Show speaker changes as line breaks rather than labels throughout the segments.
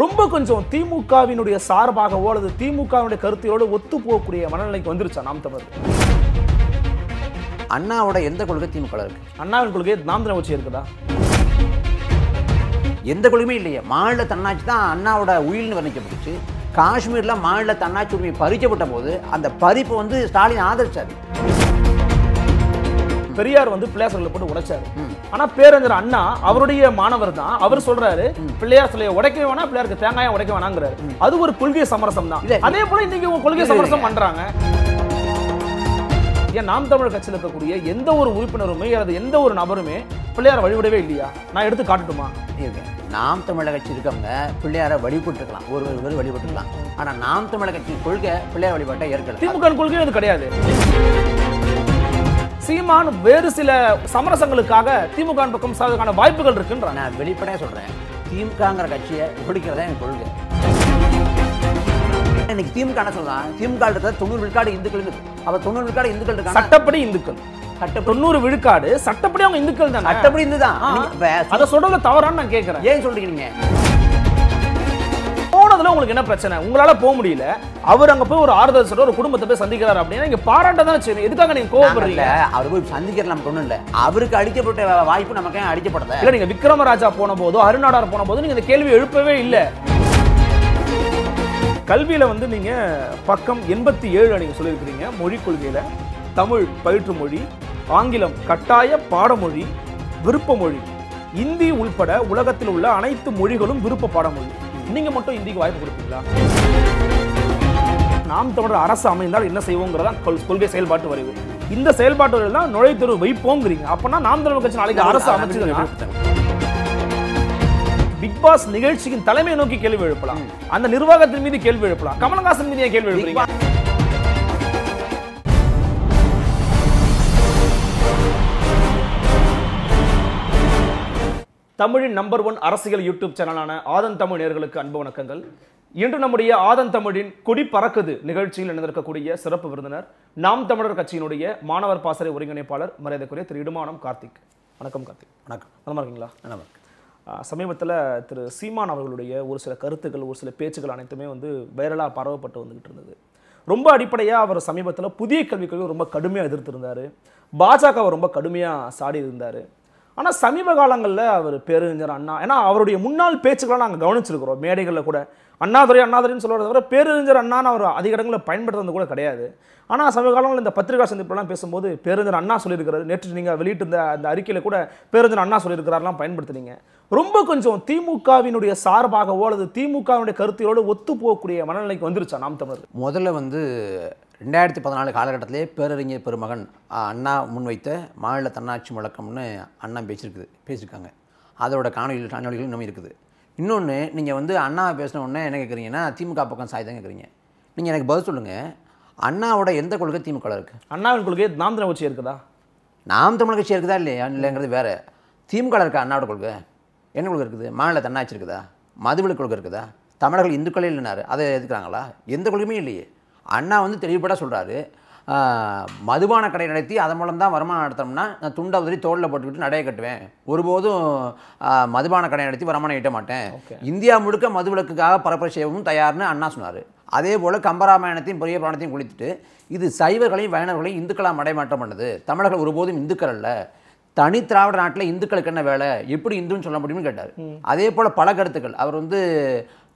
ரொம்ப கொஞ்சம் திமுகவினுடைய சார்பாகவோ அல்லது திமுகவினுடைய கருத்தையோடு ஒத்து போகக்கூடிய மனநிலைக்கு வந்துருச்சா நாம் தமிழ் அண்ணாவோட எந்த கொள்கை திமுக இருக்கு அண்ணாவின் கொள்கை நாம் தமிழ் கட்சி இருக்குதா
எந்த கொள்கையுமே இல்லையே மாநில தன்னாட்சி தான் அண்ணாவோட உயிர்னு வர்ணிக்கப்பட்டுச்சு காஷ்மீரில் மாநில தன்னாட்சி உரிமை
பறிக்கப்பட்ட போது அந்த பறிப்பு வந்து ஸ்டாலின் ஆதரிச்சாரு பெரியார் வந்து பிள்ளையார் சிலைகளை போட்டு உடைச்சாரு ஆனா பேரஞ்சர் அண்ணா அவருடைய மாணவர் தான் அவர் சொல்றாரு பிள்ளையார் சிலையை உடைக்க வேணா பிள்ளையாருக்கு தேங்காயை உடைக்க வேணாங்கிறாரு அது ஒரு கொள்கை சமரசம் தான் அதே போல இன்னைக்கு கொள்கை சமரசம் பண்றாங்க ஏன் நாம் தமிழ் கட்சியில் இருக்கக்கூடிய எந்த ஒரு உறுப்பினருமே அல்லது எந்த ஒரு நபருமே பிள்ளையாரை வழிபடவே இல்லையா நான் எடுத்து காட்டட்டுமா
நாம் தமிழக கட்சி இருக்கவங்க பிள்ளையாரை வழிபட்டுருக்கலாம் ஒரு ஒரு பேர் வழிபட்டுருக்கலாம் ஆனால் நாம் தமிழக கட்சியின் கொள்கை
பிள்ளையார் வழிபாட்டை ஏற்கனவே திமுக கொள்கை அது கிடையாது சீமான் வேறு சில சமரசங்களுக்காக திமுக பக்கம் சாதகான வாய்ப்புகள் இருக்குன்ற நான் வெளிப்படையாக சொல்கிறேன் திமுகங்கிற கட்சியை பிடிக்கிறதா எனக்கு கொள்கை இன்னைக்கு திமுக என்ன சொல்றான் திமுக இருக்கிறது தொண்ணூறு விழுக்காடு இந்துக்கள் அவர் தொண்ணூறு விழுக்காடு இந்துக்கள் இருக்கு சட்டப்படி இந்துக்கள் சட்ட தொண்ணூறு விழுக்காடு சட்டப்படி அவங்க இந்துக்கள் தான் சட்டப்படி இந்து தான் அதை சொல்றது தவறான்னு நான் கேட்குறேன் ஏன் சொல்றீங்க போனதுல உங்களுக்கு என்ன பிரச்சனை உங்களால போக முடியல அவர் அங்க போய் ஒரு ஆறுதல் சொல்ற ஒரு குடும்பத்தை போய் சந்திக்கிறார் அப்படின்னா நீங்க பாராட்ட தானே செய்யணும் எதுக்காக நீங்க கோவப்படுறீங்க அவர் போய் சந்திக்கிறது நமக்கு ஒண்ணும் இல்ல அவருக்கு அடிக்கப்பட்ட வாய்ப்பு நமக்கு அடிக்கப்படுது இல்ல நீங்க விக்ரமராஜா போன போதோ அருணாடார் போன போதோ நீங்க இந்த கேள்வி எழுப்பவே இல்ல கல்வியில வந்து நீங்க பக்கம் எண்பத்தி ஏழு நீங்க சொல்லியிருக்கிறீங்க மொழி கொள்கையில தமிழ் பயிற்று மொழி ஆங்கிலம் கட்டாய பாடமொழி விருப்ப மொழி இந்தி உள்பட உலகத்தில் உள்ள அனைத்து மொழிகளும் விருப்ப பாடமொழி நீங்க மட்டும் இந்திக்கு வாய்ப்பு கொடுப்பீங்களா நாம் தமிழர் அரசு அமைந்தால் என்ன செய்வோங்கிறதா கொள்கை செயல்பாட்டு வரைவு இந்த செயல்பாட்டு வரைவு தான் நுழைத்தெரு வைப்போங்கிறீங்க அப்பனா நாம் தமிழர் கட்சி நாளைக்கு அரசு அமைச்சு பிக் பாஸ் நிகழ்ச்சியின் தலைமை நோக்கி கேள்வி எழுப்பலாம் அந்த நிர்வாகத்தின் மீது கேள்வி எழுப்பலாம் கமலஹாசன் மீது கேள்வி எழுப்பலாம் தமிழின் நம்பர் ஒன் அரசியல் யூடியூப் சேனலான ஆதன் தமிழ் நேர்களுக்கு அன்பு வணக்கங்கள் இன்று நம்முடைய ஆதன் தமிழின் கொடி பறக்குது நிகழ்ச்சியில் இணைந்திருக்கக்கூடிய சிறப்பு விருந்தினர் நாம் தமிழர் கட்சியினுடைய மாணவர் பாசறை ஒருங்கிணைப்பாளர் மரியாதைக்குரிய திரு இடுமானம் கார்த்திக் வணக்கம் கார்த்திக் வணக்கம் நல்லா இருக்கீங்களா நல்லா சமீபத்தில் திரு சீமான் அவர்களுடைய ஒரு சில கருத்துக்கள் ஒரு சில பேச்சுகள் அனைத்துமே வந்து வைரலாக பரவப்பட்டு வந்துகிட்டு இருந்தது ரொம்ப அடிப்படையாக அவர் சமீபத்தில் புதிய கல்விக் கொள்கை ரொம்ப கடுமையாக எதிர்த்திருந்தார் பாஜகவை ரொம்ப கடுமையாக சாடி இருந்தார் ஆனால் சமீப காலங்களில் அவர் பேரறிஞர் அண்ணா ஏன்னா அவருடைய முன்னாள் பேச்சுக்கெல்லாம் நாங்கள் கவனிச்சிருக்கிறோம் மேடைகளில் கூட அண்ணாதுரை அண்ணாதுரைன்னு சொல்கிறத தவிர பேரறிஞர் அண்ணான்னு அவர் அதிக இடங்களில் பயன்படுத்துறது கூட கிடையாது ஆனால் சமீப காலங்களில் இந்த பத்திரிகா சந்திப்புலாம் பேசும்போது பேரறிஞர் அண்ணா சொல்லியிருக்கிறது நேற்று நீங்கள் வெளியிட்டிருந்த அந்த அறிக்கையில் கூட பேரறிஞர் அண்ணா சொல்லியிருக்கிறாரெலாம் பயன்படுத்துனீங்க ரொம்ப கொஞ்சம் திமுகவினுடைய சார்பாகவோ அல்லது திமுகவினுடைய கருத்தையோடு ஒத்து போகக்கூடிய மனநிலைக்கு வந்துருச்சா நாம் தமிழர்
முதல்ல வந்து ரெண்டாயிரத்தி பதினாலு காலகட்டத்திலே பேரறிஞர் பெருமகன் அண்ணா முன்வைத்த மாநில தன்னாட்சி முழக்கம்னு அண்ணா பேசியிருக்குது பேசியிருக்காங்க அதோட காணொலி காணொலிகள் இன்னும் இருக்குது இன்னொன்று நீங்கள் வந்து அண்ணாவை பேசின உடனே என்ன கேட்குறீங்கன்னா திமுக பக்கம் சாய்தான் கேட்குறீங்க நீங்கள் எனக்கு பதில் சொல்லுங்கள் அண்ணாவோட எந்த கொள்கை திமுக இருக்குது அண்ணாவின் கொள்கை நாம் தமிழ் கட்சி இருக்குதா நாம் தமிழ் கட்சி இருக்குதா இல்லையா இல்லைங்கிறது வேறு திமுக இருக்கா அண்ணாவோட கொள்கை என்ன கொள்கை இருக்குது மாநில தன்னாட்சி இருக்குதா மதுவெளி கொள்கை இருக்குதா தமிழர்கள் இந்துக்களே இல்லைனாரு அதை எதுக்குறாங்களா எந்த கொள்கையுமே இல்லையே அண்ணா வந்து தெளிவுபட சொல்கிறாரு மதுபான கடை நடத்தி அதன் மூலம் தான் வருமானம் நடத்தோம்னா நான் துண்டை உதறி தோளில் போட்டுக்கிட்டு நடைய கட்டுவேன் ஒருபோதும் மதுபான கடை நடத்தி வருமானம் ஈட்ட மாட்டேன் இந்தியா முழுக்க மது விளக்குக்காக பரப்புரை செய்யவும் தயார்னு அண்ணா சொன்னார் அதே போல் கம்பராமாயணத்தையும் பெரிய புராணத்தையும் குளித்துட்டு இது சைவர்களையும் வயணர்களையும் இந்துக்களாக மடைமாற்றம் பண்ணுது தமிழர்கள் ஒருபோதும் இந்துக்கள் அல்ல தனி திராவிட நாட்டில் இந்துக்களுக்கு என்ன வேலை எப்படி இந்துன்னு சொல்ல முடியும்னு கேட்டார் அதே போல் பல கருத்துக்கள் அவர் வந்து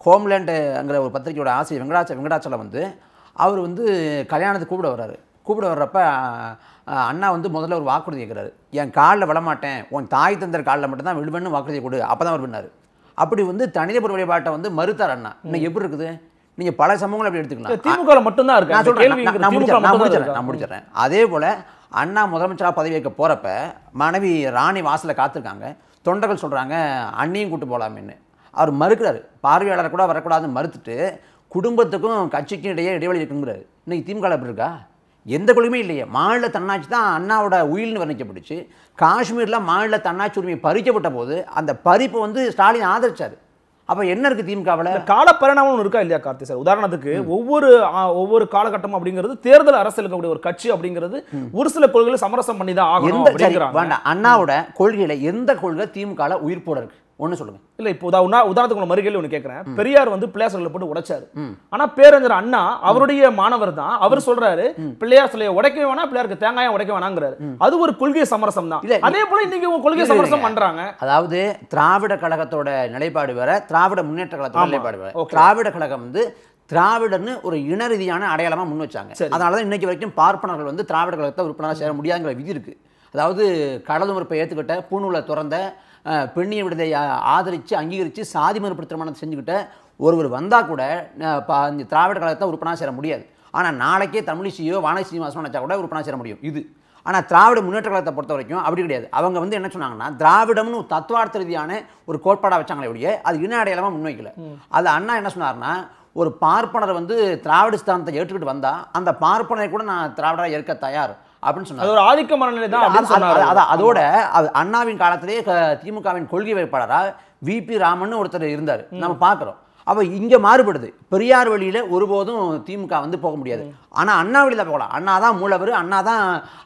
ஹோம்லேண்டுங்கிற ஒரு பத்திரிகையோட ஆசிரியர் வெங்கடாச்ச வெங்கடாச்சலம் வந்து அவர் வந்து கல்யாணத்துக்கு கூப்பிட வர்றாரு கூப்பிட வர்றப்ப அண்ணா வந்து முதல்ல ஒரு வாக்குறுதி கேட்குறாரு என் காலில் விடமாட்டேன் உன் தாய் தந்தர் காலில் மட்டும்தான் விழுவேன்னு வாக்குறுதி கொடு அப்போ தான் அவர் பண்ணார் அப்படி வந்து தனிநபர் வழிபாட்டை வந்து மறுத்தார் அண்ணா இன்னும் எப்படி இருக்குது நீங்கள் பல சமூகங்களை அப்படி எடுத்துக்கலாம்
திமுக மட்டும்தான் இருக்கு நான் சொல்கிறேன் நான் முடிச்சிடறேன் நான் முடிச்சிடறேன் நான் முடிச்சிடறேன்
அதே போல் அண்ணா முதலமைச்சராக பதவி வைக்க போகிறப்ப மனைவி ராணி வாசலில் காத்திருக்காங்க தொண்டர்கள் சொல்கிறாங்க அண்ணியும் கூப்பிட்டு போகலாமேன்னு அவர் மறுக்கிறார் பார்வையாளர் கூட வரக்கூடாதுன்னு மறுத்துட்டு குடும்பத்துக்கும் கட்சிக்கும் இடையே இடைவெளி இருக்குங்கிறாரு இன்றைக்கி திமுக அப்படி இருக்கா எந்த குழுமே இல்லையே மாநில தன்னாட்சி தான் அண்ணாவோட உயில்னு வர்ணிக்கப்பட்டுச்சு காஷ்மீரில் மாநில தன்னாட்சி உரிமை பறிக்கப்பட்ட போது அந்த பறிப்பு வந்து ஸ்டாலின் ஆதரிச்சார்
அப்போ என்ன இருக்குது திமுகவில் கால பரிணாமம் இருக்கா இல்லையா கார்த்தி சார் உதாரணத்துக்கு ஒவ்வொரு ஒவ்வொரு காலகட்டம் அப்படிங்கிறது தேர்தல் அரசு இருக்கக்கூடிய ஒரு கட்சி அப்படிங்கிறது ஒரு சில கொள்கைகளை சமரசம் பண்ணி தான் ஆகும் அண்ணாவோட கொள்கையில் எந்த கொள்கை
திமுகவில் உயிர் போட இருக்கு ஒன்று சொல்லுங்க
இல்லை இப்போ உதாரணத்துக்கு மறு கேள்வி ஒன்று கேட்குறேன் பெரியார் வந்து பிள்ளையார் போட்டு உடைச்சாரு ஆனால் பேரஞ்சர் அண்ணா அவருடைய மாணவர் தான் அவர் சொல்றாரு பிள்ளையார் சிலையை உடைக்க வேணா பிள்ளையாருக்கு தேங்காயம் உடைக்க வேணாங்கிறாரு அது ஒரு கொள்கை சமரசம் தான் அதே போல இன்னைக்கு கொள்கை சமரசம் பண்றாங்க
அதாவது திராவிட கழகத்தோட நிலைப்பாடு வேற திராவிட முன்னேற்ற கழகத்தோட நிலைப்பாடு வேற திராவிட கழகம் வந்து திராவிடர்னு ஒரு இன ரீதியான அடையாளமாக முன் வச்சாங்க அதனால தான் இன்னைக்கு வரைக்கும் பார்ப்பனர்கள் வந்து திராவிட கழகத்தை உறுப்பினராக சேர முடியாங்கிற விதி இருக்குது அதாவது கடலூர் ஏற்றுக்கிட்ட பூணூலை திறந்த பெண்ணிய விடுதை ஆதரித்து அங்கீகரித்து சாதி மறுப்பு திருமணம் செஞ்சுக்கிட்ட ஒருவர் வந்தால் கூட இந்த திராவிட கழகத்தை உறுப்பினா சேர முடியாது ஆனால் நாளைக்கே தமிழிசையோ வானி சீனிவாசனோ நினச்சா கூட உறுப்பினா சேர முடியும் இது ஆனால் திராவிட முன்னேற்ற கழகத்தை பொறுத்த வரைக்கும் அப்படி கிடையாது அவங்க வந்து என்ன சொன்னாங்கன்னா திராவிடம்னு தத்துவார்த்த ரீதியான ஒரு கோட்பாடாக வச்சாங்களே ஒழிய அது இன அடையாளமாக முன்வைக்கல அது அண்ணா என்ன சொன்னார்னா ஒரு பார்ப்பனர் வந்து திராவிட ஸ்தானத்தை ஏற்றுக்கிட்டு வந்தால் அந்த பார்ப்பனரை கூட நான் திராவிடராக ஏற்க தயார் அப்படின்னு ஒரு ஆதிக்க
மனநிலை தான் அதோட
அது அண்ணாவின் காலத்திலே திமுகவின் கொள்கை வேட்பாளராக பி ராமன் ஒருத்தர் இருந்தார் நம்ம பார்க்குறோம் அப்போ இங்கே மாறுபடுது பெரியார் வழியில் ஒருபோதும் திமுக வந்து போக முடியாது ஆனால் அண்ணா வழியில் போகலாம் அண்ணா தான் மூலவர் அண்ணா தான்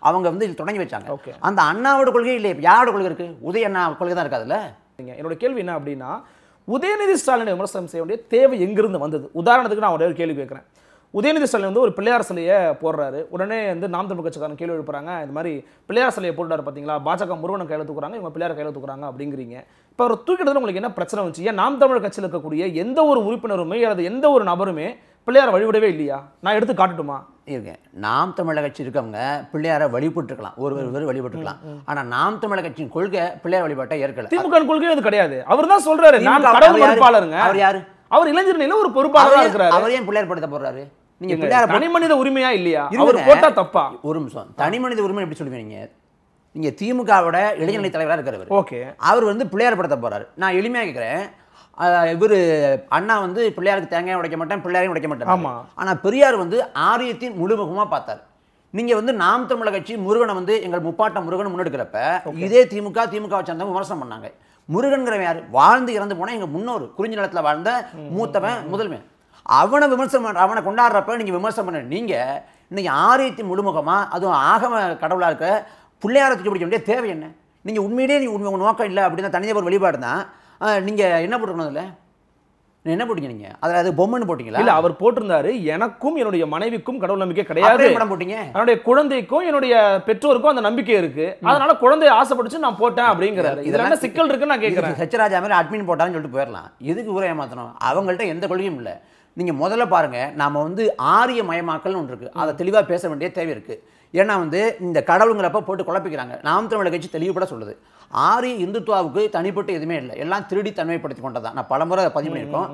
அவங்க வந்து தொடங்கி வச்சாங்க அந்த
அண்ணாவோட கொள்கை இல்லை யாரோட கொள்கை இருக்குது உதய அண்ணா கொள்கை தான் இருக்காதுல்ல என்னோட கேள்வி என்ன அப்படின்னா உதயநிதி ஸ்டாலினை விமர்சனம் செய்ய வேண்டிய தேவை எங்கிருந்து வந்தது உதாரணத்துக்கு நான் ஒரே ஒரு கேள்வி கேட்குறேன் உதயநிதி ஸ்டாலின் வந்து ஒரு பிள்ளையார் சிலையை போடுறாரு உடனே வந்து நாம் தமிழ் கட்சிக்காரன் கேள்வி எழுப்புறாங்க இந்த மாதிரி பிள்ளையார் சிலையை போட்டுட்டார் பார்த்தீங்களா பாஜக முருகன் கையில் தூக்குறாங்க இவங்க பிள்ளையார் கையில் தூக்குறாங்க அப்படிங்கிறீங்க இப்போ அவர் தூக்கிட்டது உங்களுக்கு என்ன பிரச்சனை வந்துச்சு ஏன் நாம் தமிழ் கட்சியில் இருக்கக்கூடிய எந்த ஒரு உறுப்பினருமே அல்லது எந்த ஒரு நபருமே பிள்ளையார வழிபடவே இல்லையா நான் எடுத்து காட்டுட்டுமா
இருக்கேன் நாம் தமிழக கட்சி இருக்கவங்க பிள்ளையாரை வழிபட்டுருக்கலாம் ஒரு ஒருவர் வழிபட்டுருக்கலாம் ஆனா நாம் தமிழக கட்சியின் கொள்கை பிள்ளையார் வழிபாட்டை ஏற்கல
திமுக கொள்கை அது கிடையாது அவர் தான்
சொல்றாரு அவர்
யாரு அவர் இளைஞர் ஒரு பொறுப்பாளராக இருக்கிறார் அவர் ஏன் பிள்ளையார் படுத்த போடுறாரு நீங்க பிள்ளையார் தனி மனித உரிமையா இல்லையா அவர் போட்டா
தப்பா ஒரு நிமிஷம் தனி மனித உரிமை எப்படி சொல்லுவீங்க நீங்க திமுகவோட இளைஞரணி தலைவராக இருக்கிறவர் ஓகே அவர் வந்து பிள்ளையார் படத்தை போறாரு நான் எளிமையா கேட்கிறேன் இவர் அண்ணா வந்து பிள்ளையாருக்கு தேங்காய் உடைக்க மாட்டேன் பிள்ளையாரையும் உடைக்க மாட்டேன் ஆனா பெரியார் வந்து ஆரியத்தின் முழுமுகமா பார்த்தார் நீங்க வந்து நாம் தமிழக கட்சி முருகனை வந்து எங்கள் முப்பாட்டம் முருகன் முன்னெடுக்கிறப்ப இதே திமுக திமுக சேர்ந்தவங்க விமர்சனம் பண்ணாங்க முருகன்கிறவன் யார் வாழ்ந்து இறந்து போனால் எங்க முன்னோர் குறிஞ்சி நிலத்துல வாழ்ந்த மூத்தவன் முதல்வன் அவனை விமர்சனம் பண்ணுற அவனை கொண்டாடுறப்ப நீங்கள் விமர்சனம் பண்ண நீங்கள் இன்றைக்கி ஆரியத்தை முழுமுகமாக அதுவும் ஆகம கடவுளாக இருக்க பிள்ளையாரை தூக்கி பிடிக்க வேண்டிய தேவை என்ன நீங்கள் உண்மையிலேயே நீ உண்மை நோக்கம் இல்லை அப்படின்னா தனிநபர் வெளிப்பாடு தான் நீங்கள் என்ன போட்டுருக்கணும்
அதில் என்ன போட்டீங்க நீங்க அதில் அது பொம்மைன்னு போட்டீங்களா இல்லை அவர் போட்டிருந்தாரு எனக்கும் என்னுடைய மனைவிக்கும் கடவுள் நம்பிக்கை கிடையாது படம் போட்டீங்க என்னுடைய குழந்தைக்கும் என்னுடைய பெற்றோருக்கும் அந்த நம்பிக்கை இருக்கு அதனால குழந்தை ஆசைப்பட்டுச்சு நான் போட்டேன் அப்படிங்கிறாரு இதுல என்ன சிக்கல் இருக்குன்னு நான் கேட்கிறேன் சச்சராஜா மாதிரி அட்மின் போட்டான்னு சொல்லிட்டு போயிடலாம்
எதுக்கு ஊரை ஏமாத்தணும் அவங்கள்ட்ட எந்த கொள்கையும் இல்லை நீங்கள் முதல்ல பாருங்கள் நாம் வந்து ஆரிய மயமாக்கல்னு ஒன்று இருக்குது அதை தெளிவாக பேச வேண்டிய தேவை இருக்குது ஏன்னா வந்து இந்த கடவுளுங்கிறப்ப போட்டு குழப்பிக்கிறாங்க நாம் தமிழக கட்சி தெளிவுபட சொல்லுது ஆரிய இந்துத்துவாவுக்கு தனிப்பட்டு எதுவுமே இல்லை எல்லாம் திருடி தன்மைப்படுத்தி கொண்டதான் நான் பலமுறை அதை பதிவு பண்ணியிருக்கோம்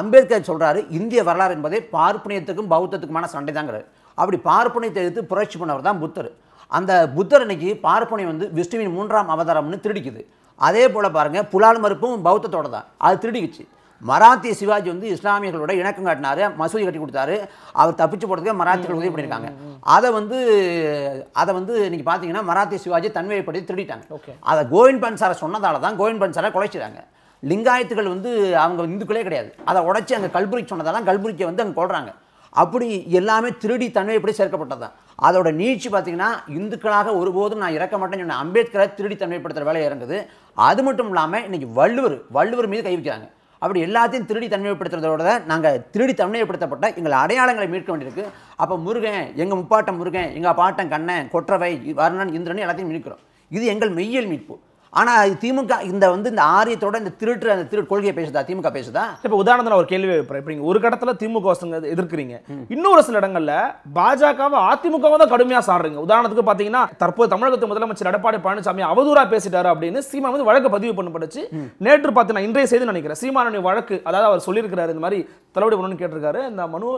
அம்பேத்கர் சொல்கிறாரு இந்திய வரலாறு என்பதே பார்ப்பனியத்துக்கும் பௌத்தத்துக்குமான சண்டை தாங்கிறது அப்படி பார்ப்பனியத்தை எடுத்து புரட்சி பண்ணவர் தான் புத்தர் அந்த புத்தர் அன்னைக்கு பார்ப்பனை வந்து விஷ்ணுவின் மூன்றாம் அவதாரம்னு திருடிக்குது அதே போல் பாருங்கள் புலால் மறுப்பும் பௌத்தத்தோட தான் அது திருடிக்குச்சு மராத்திய சிவாஜி வந்து இஸ்லாமியர்களோட இணக்கம் காட்டினார் மசூதி கட்டி கொடுத்தாரு அவர் தப்பிச்சு போடுறதுக்கு மராத்திகள் உதவி பண்ணியிருக்காங்க அதை வந்து அதை வந்து இன்னைக்கு பார்த்தீங்கன்னா மராத்திய சிவாஜி தன்மையப்படுத்தி திருடிட்டாங்க அதை கோவிந்த் பன்சாரை சொன்னதால தான் கோவிந்த் பன்சாரை குலைச்சிட்டாங்க லிங்காயத்துகள் வந்து அவங்க இந்துக்களே கிடையாது அதை உடச்சி அங்கே கல்புரிக்கு சொன்னதால கல்புரிக்கை வந்து அங்கே கொள்கிறாங்க அப்படி எல்லாமே திருடி தன்மைப்படி சேர்க்கப்பட்டது தான் அதோட நீட்சி பார்த்தீங்கன்னா இந்துக்களாக ஒருபோதும் நான் இறக்க மாட்டேன்னு சொன்ன அம்பேத்கரை திருடி தன்மைப்படுத்துகிற வேலையை இறங்குது அது மட்டும் இல்லாமல் இன்றைக்கி வள்ளுவர் வள்ளுவர் மீது கை வைக்கிறாங்க அப்படி எல்லாத்தையும் திருடி தன்மைப்படுத்துறதோட நாங்கள் திருடி தன்மைப்படுத்தப்பட்ட எங்கள் அடையாளங்களை மீட்க வேண்டியிருக்கு அப்போ முருகன் எங்கள் முப்பாட்டம் முருகன் எங்கள் பாட்டம் கண்ணன் கொற்றவை வருணன் இந்திரன் எல்லாத்தையும் மீட்கிறோம் இது எங்கள் மெய்யல் மீட்பு ஆனால் திமுக இந்த வந்து இந்த ஆரியத்தோட இந்த திருட்டு அந்த திருட்டு கொள்கையை பேசுதா
திமுக பேசுதா இப்போ உதாரணத்தில் ஒரு கேள்வி வைப்பேன் ஒரு கட்டத்தில் திமுக எதிர்க்கிறீங்க இன்னொரு சில இடங்களில் பாஜகவை அதிமுகவை தான் கடுமையாக சாடுறீங்க உதாரணத்துக்கு பார்த்தீங்கன்னா தற்போது தமிழகத்து முதலமைச்சர் எடப்பாடி பழனிசாமி அவதூறா பேசிட்டாரு அப்படின்னு சீமா வந்து வழக்கு பதிவு பண்ணப்பட்டுச்சு நேற்று பார்த்தீங்கன்னா இன்றைய செய்து நினைக்கிறேன் சீமானுடைய வழக்கு அதாவது அவர் சொல்லியிருக்கிறாரு இந்த மாதிரி தள்ளுபடி பண்ணணும்னு கேட்டிருக்காரு இந்த மனு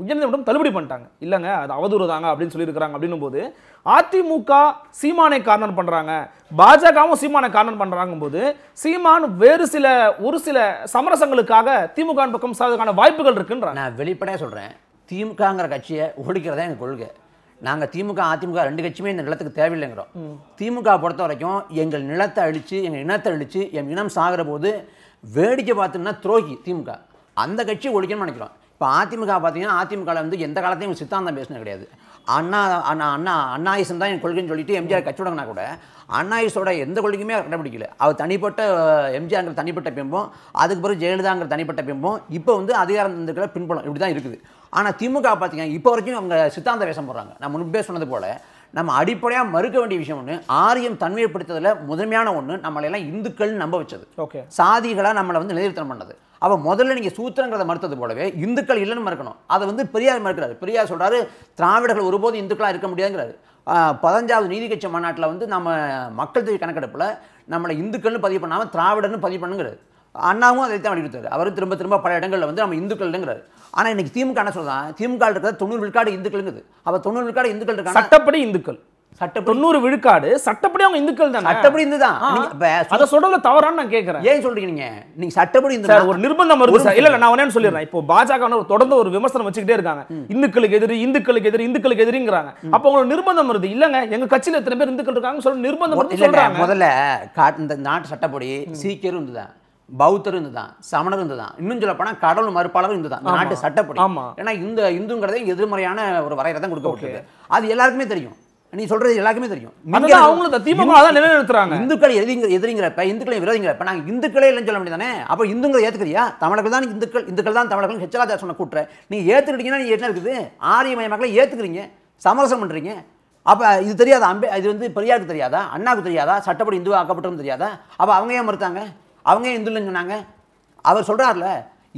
உச்சநீதிமன்றம் தள்ளுபடி பண்ணிட்டாங்க இல்லைங்க அது அவதூறு தாங்க அப்படின்னு சொல்லியிருக்கிறாங்க அப்படின்னும் போது அதிமுக சீமானை கார்னர் பண்ணுறாங்க பாஜகவும் சீமானை கார்னர் பண்ணுறாங்க போது சீமான் வேறு சில ஒரு சில சமரசங்களுக்காக திமுக பக்கம் சாதுக்கான வாய்ப்புகள் இருக்குன்ற நான் வெளிப்படையாக சொல்கிறேன் திமுகங்கிற கட்சியை
ஒழிக்கிறதா எங்கள் கொள்கை நாங்கள் திமுக அதிமுக ரெண்டு கட்சியுமே இந்த நிலத்துக்கு தேவையில்லைங்கிறோம் திமுக பொறுத்த வரைக்கும் எங்கள் நிலத்தை அழித்து எங்கள் இனத்தை அழித்து என் இனம் சாகிற போது வேடிக்கை பார்த்தோம்னா துரோகி திமுக அந்த கட்சி ஒழிக்கணும்னு நினைக்கிறோம் இப்போ அதிமுக பார்த்தீங்கன்னா அதிமுகவில் வந்து எந்த காலத்தையும் சித்தாந்தம் பேசினது கிடையாது அண்ணா அண்ணா அண்ணா அண்ணாயிசம் தான் என் கொள்கைன்னு சொல்லிட்டு எம்ஜிஆர் விடங்கனா கூட அண்ணாயிசோட எந்த கொள்கையுமே கடைபிடிக்கல அவர் தனிப்பட்ட எம்ஜிஆருங்கிற தனிப்பட்ட பிம்பம் அதுக்கு பிறகு ஜெயலலிதாங்கிற தனிப்பட்ட பிம்பம் இப்போ வந்து அதிகாரம் தந்திருக்கிற பின்புலம் இப்படி தான் இருக்குது ஆனால் திமுக பார்த்தீங்கன்னா இப்போ வரைக்கும் அவங்க சித்தாந்த வேஷம் போடுறாங்க நான் முன்பே சொன்னது போல் நம்ம அடிப்படையாக மறுக்க வேண்டிய விஷயம் ஒன்று ஆரியம் தன்மையப்படுத்துறதுல முதன்மையான ஒன்று நம்மளெல்லாம் இந்துக்கள் நம்ப வச்சது ஓகே சாதிகளாக நம்மளை வந்து நிலைநிறுத்தம் பண்ணது அவள் முதல்ல நீங்கள் சூத்திரங்கிறத மறுத்தது போலவே இந்துக்கள் இல்லைன்னு மறுக்கணும் அதை வந்து பெரியார் மறுக்கிறார் பெரியார் சொல்கிறாரு திராவிடர்கள் ஒருபோதும் இந்துக்களாக இருக்க முடியாதுங்கிறாரு பதினஞ்சாவது நீதி கட்சி மாநாட்டில் வந்து நம்ம மக்கள் தொகை கணக்கெடுப்பில் நம்மளை இந்துக்கள்னு பதிவு பண்ணாமல் திராவிடர்னு பதிவு பண்ணுங்கிறது அண்ணாவும் அதை தான் வலியுறுத்தார் அவரும் திரும்ப திரும்ப பல இடங்களில் வந்து நம்ம இந்துக்கள்ங்கிறார் ஆனால் இன்னைக்கு திமுக என்ன சொல்கிறான் திமுக இருக்கிற தொண்ணூறு விழுக்காடு
இந்துக்கள்ங்குது அப்போ தொண்ணூறு விழுக்காடு இந்துக்கள் இருக்காங்க சட்டப்படி இந்துக்கள் சட்டப்படி தொண்ணூறு விழுக்காடு சட்டப்படி அவங்க இந்துக்கள் தான் சட்டப்படி இந்து தான் அதை சொல்றதுல தவறான்னு நான் கேட்கறேன் ஏன் சொல்றீங்க நீங்க நீங்க சட்டப்படி இந்து ஒரு நிர்பந்தம் வருது இல்ல நான் உடனே சொல்லிடுறேன் இப்போ பாஜக தொடர்ந்து ஒரு விமர்சனம் வச்சுக்கிட்டே இருக்காங்க இந்துக்களுக்கு எதிரி இந்துக்களுக்கு எதிரி இந்துக்களுக்கு எதிரிங்கிறாங்க அப்போ அவங்களுக்கு நிர்பந்தம் வருது இல்லங்க எங்க கட்சியில எத்தனை பேர் இந்துக்கள் இருக்காங்க சொல்ல நிர்பந்தம் வருது சொல்றாங்க முதல்ல
இந்த நாட்டு சட்டப்படி சீக்கிரம் இருந்து தான் பௌத்தர் இந்து தான் சமணர் இந்து இன்னும் சொல்ல கடவுள் மறுப்பாளரும் இருந்துதான் நாட்டு சட்டப்படி ஏன்னா இந்த இந்துங்கிறதே எதிர்மறையான ஒரு வரையறை தான் கொடுக்கப்பட்டிருக்கு அது எல்லாருக்குமே தெரியும் நீ சொல்றது எல்லாருக்குமே தெரியும் அவங்களும் திமுக தான் நிலைநிறுத்துறாங்க இந்துக்களை எதிரிங்க எதிரிங்கிறப்ப இந்துக்களை விரோதிங்கிறப்ப நாங்கள் இந்துக்களே இல்லைன்னு சொல்ல முடியும் தானே அப்போ இந்துங்களை ஏற்றுக்கிறியா தமிழர்கள் தான் இந்துக்கள் இந்துக்கள் தான் தமிழர்கள் ஹெச்ராஜா சொன்ன கூட்டுற நீங்கள் ஏற்றுக்கிட்டீங்கன்னா நீ என்ன இருக்குது மய மக்களை ஏற்றுக்கிறீங்க சமரசம் பண்ணுறீங்க அப்போ இது தெரியாதா அம்பே இது வந்து பெரியாருக்கு தெரியாதா அண்ணாவுக்கு தெரியாதா சட்டப்படி இந்து ஆக்கப்பட்டதும் தெரியாதா அப்போ அவங்க ஏன் மறுத்தாங்க அவங்க ஏன் இந்து இல்லைன்னு சொன்னாங்க அவர் சொல்கிறார்ல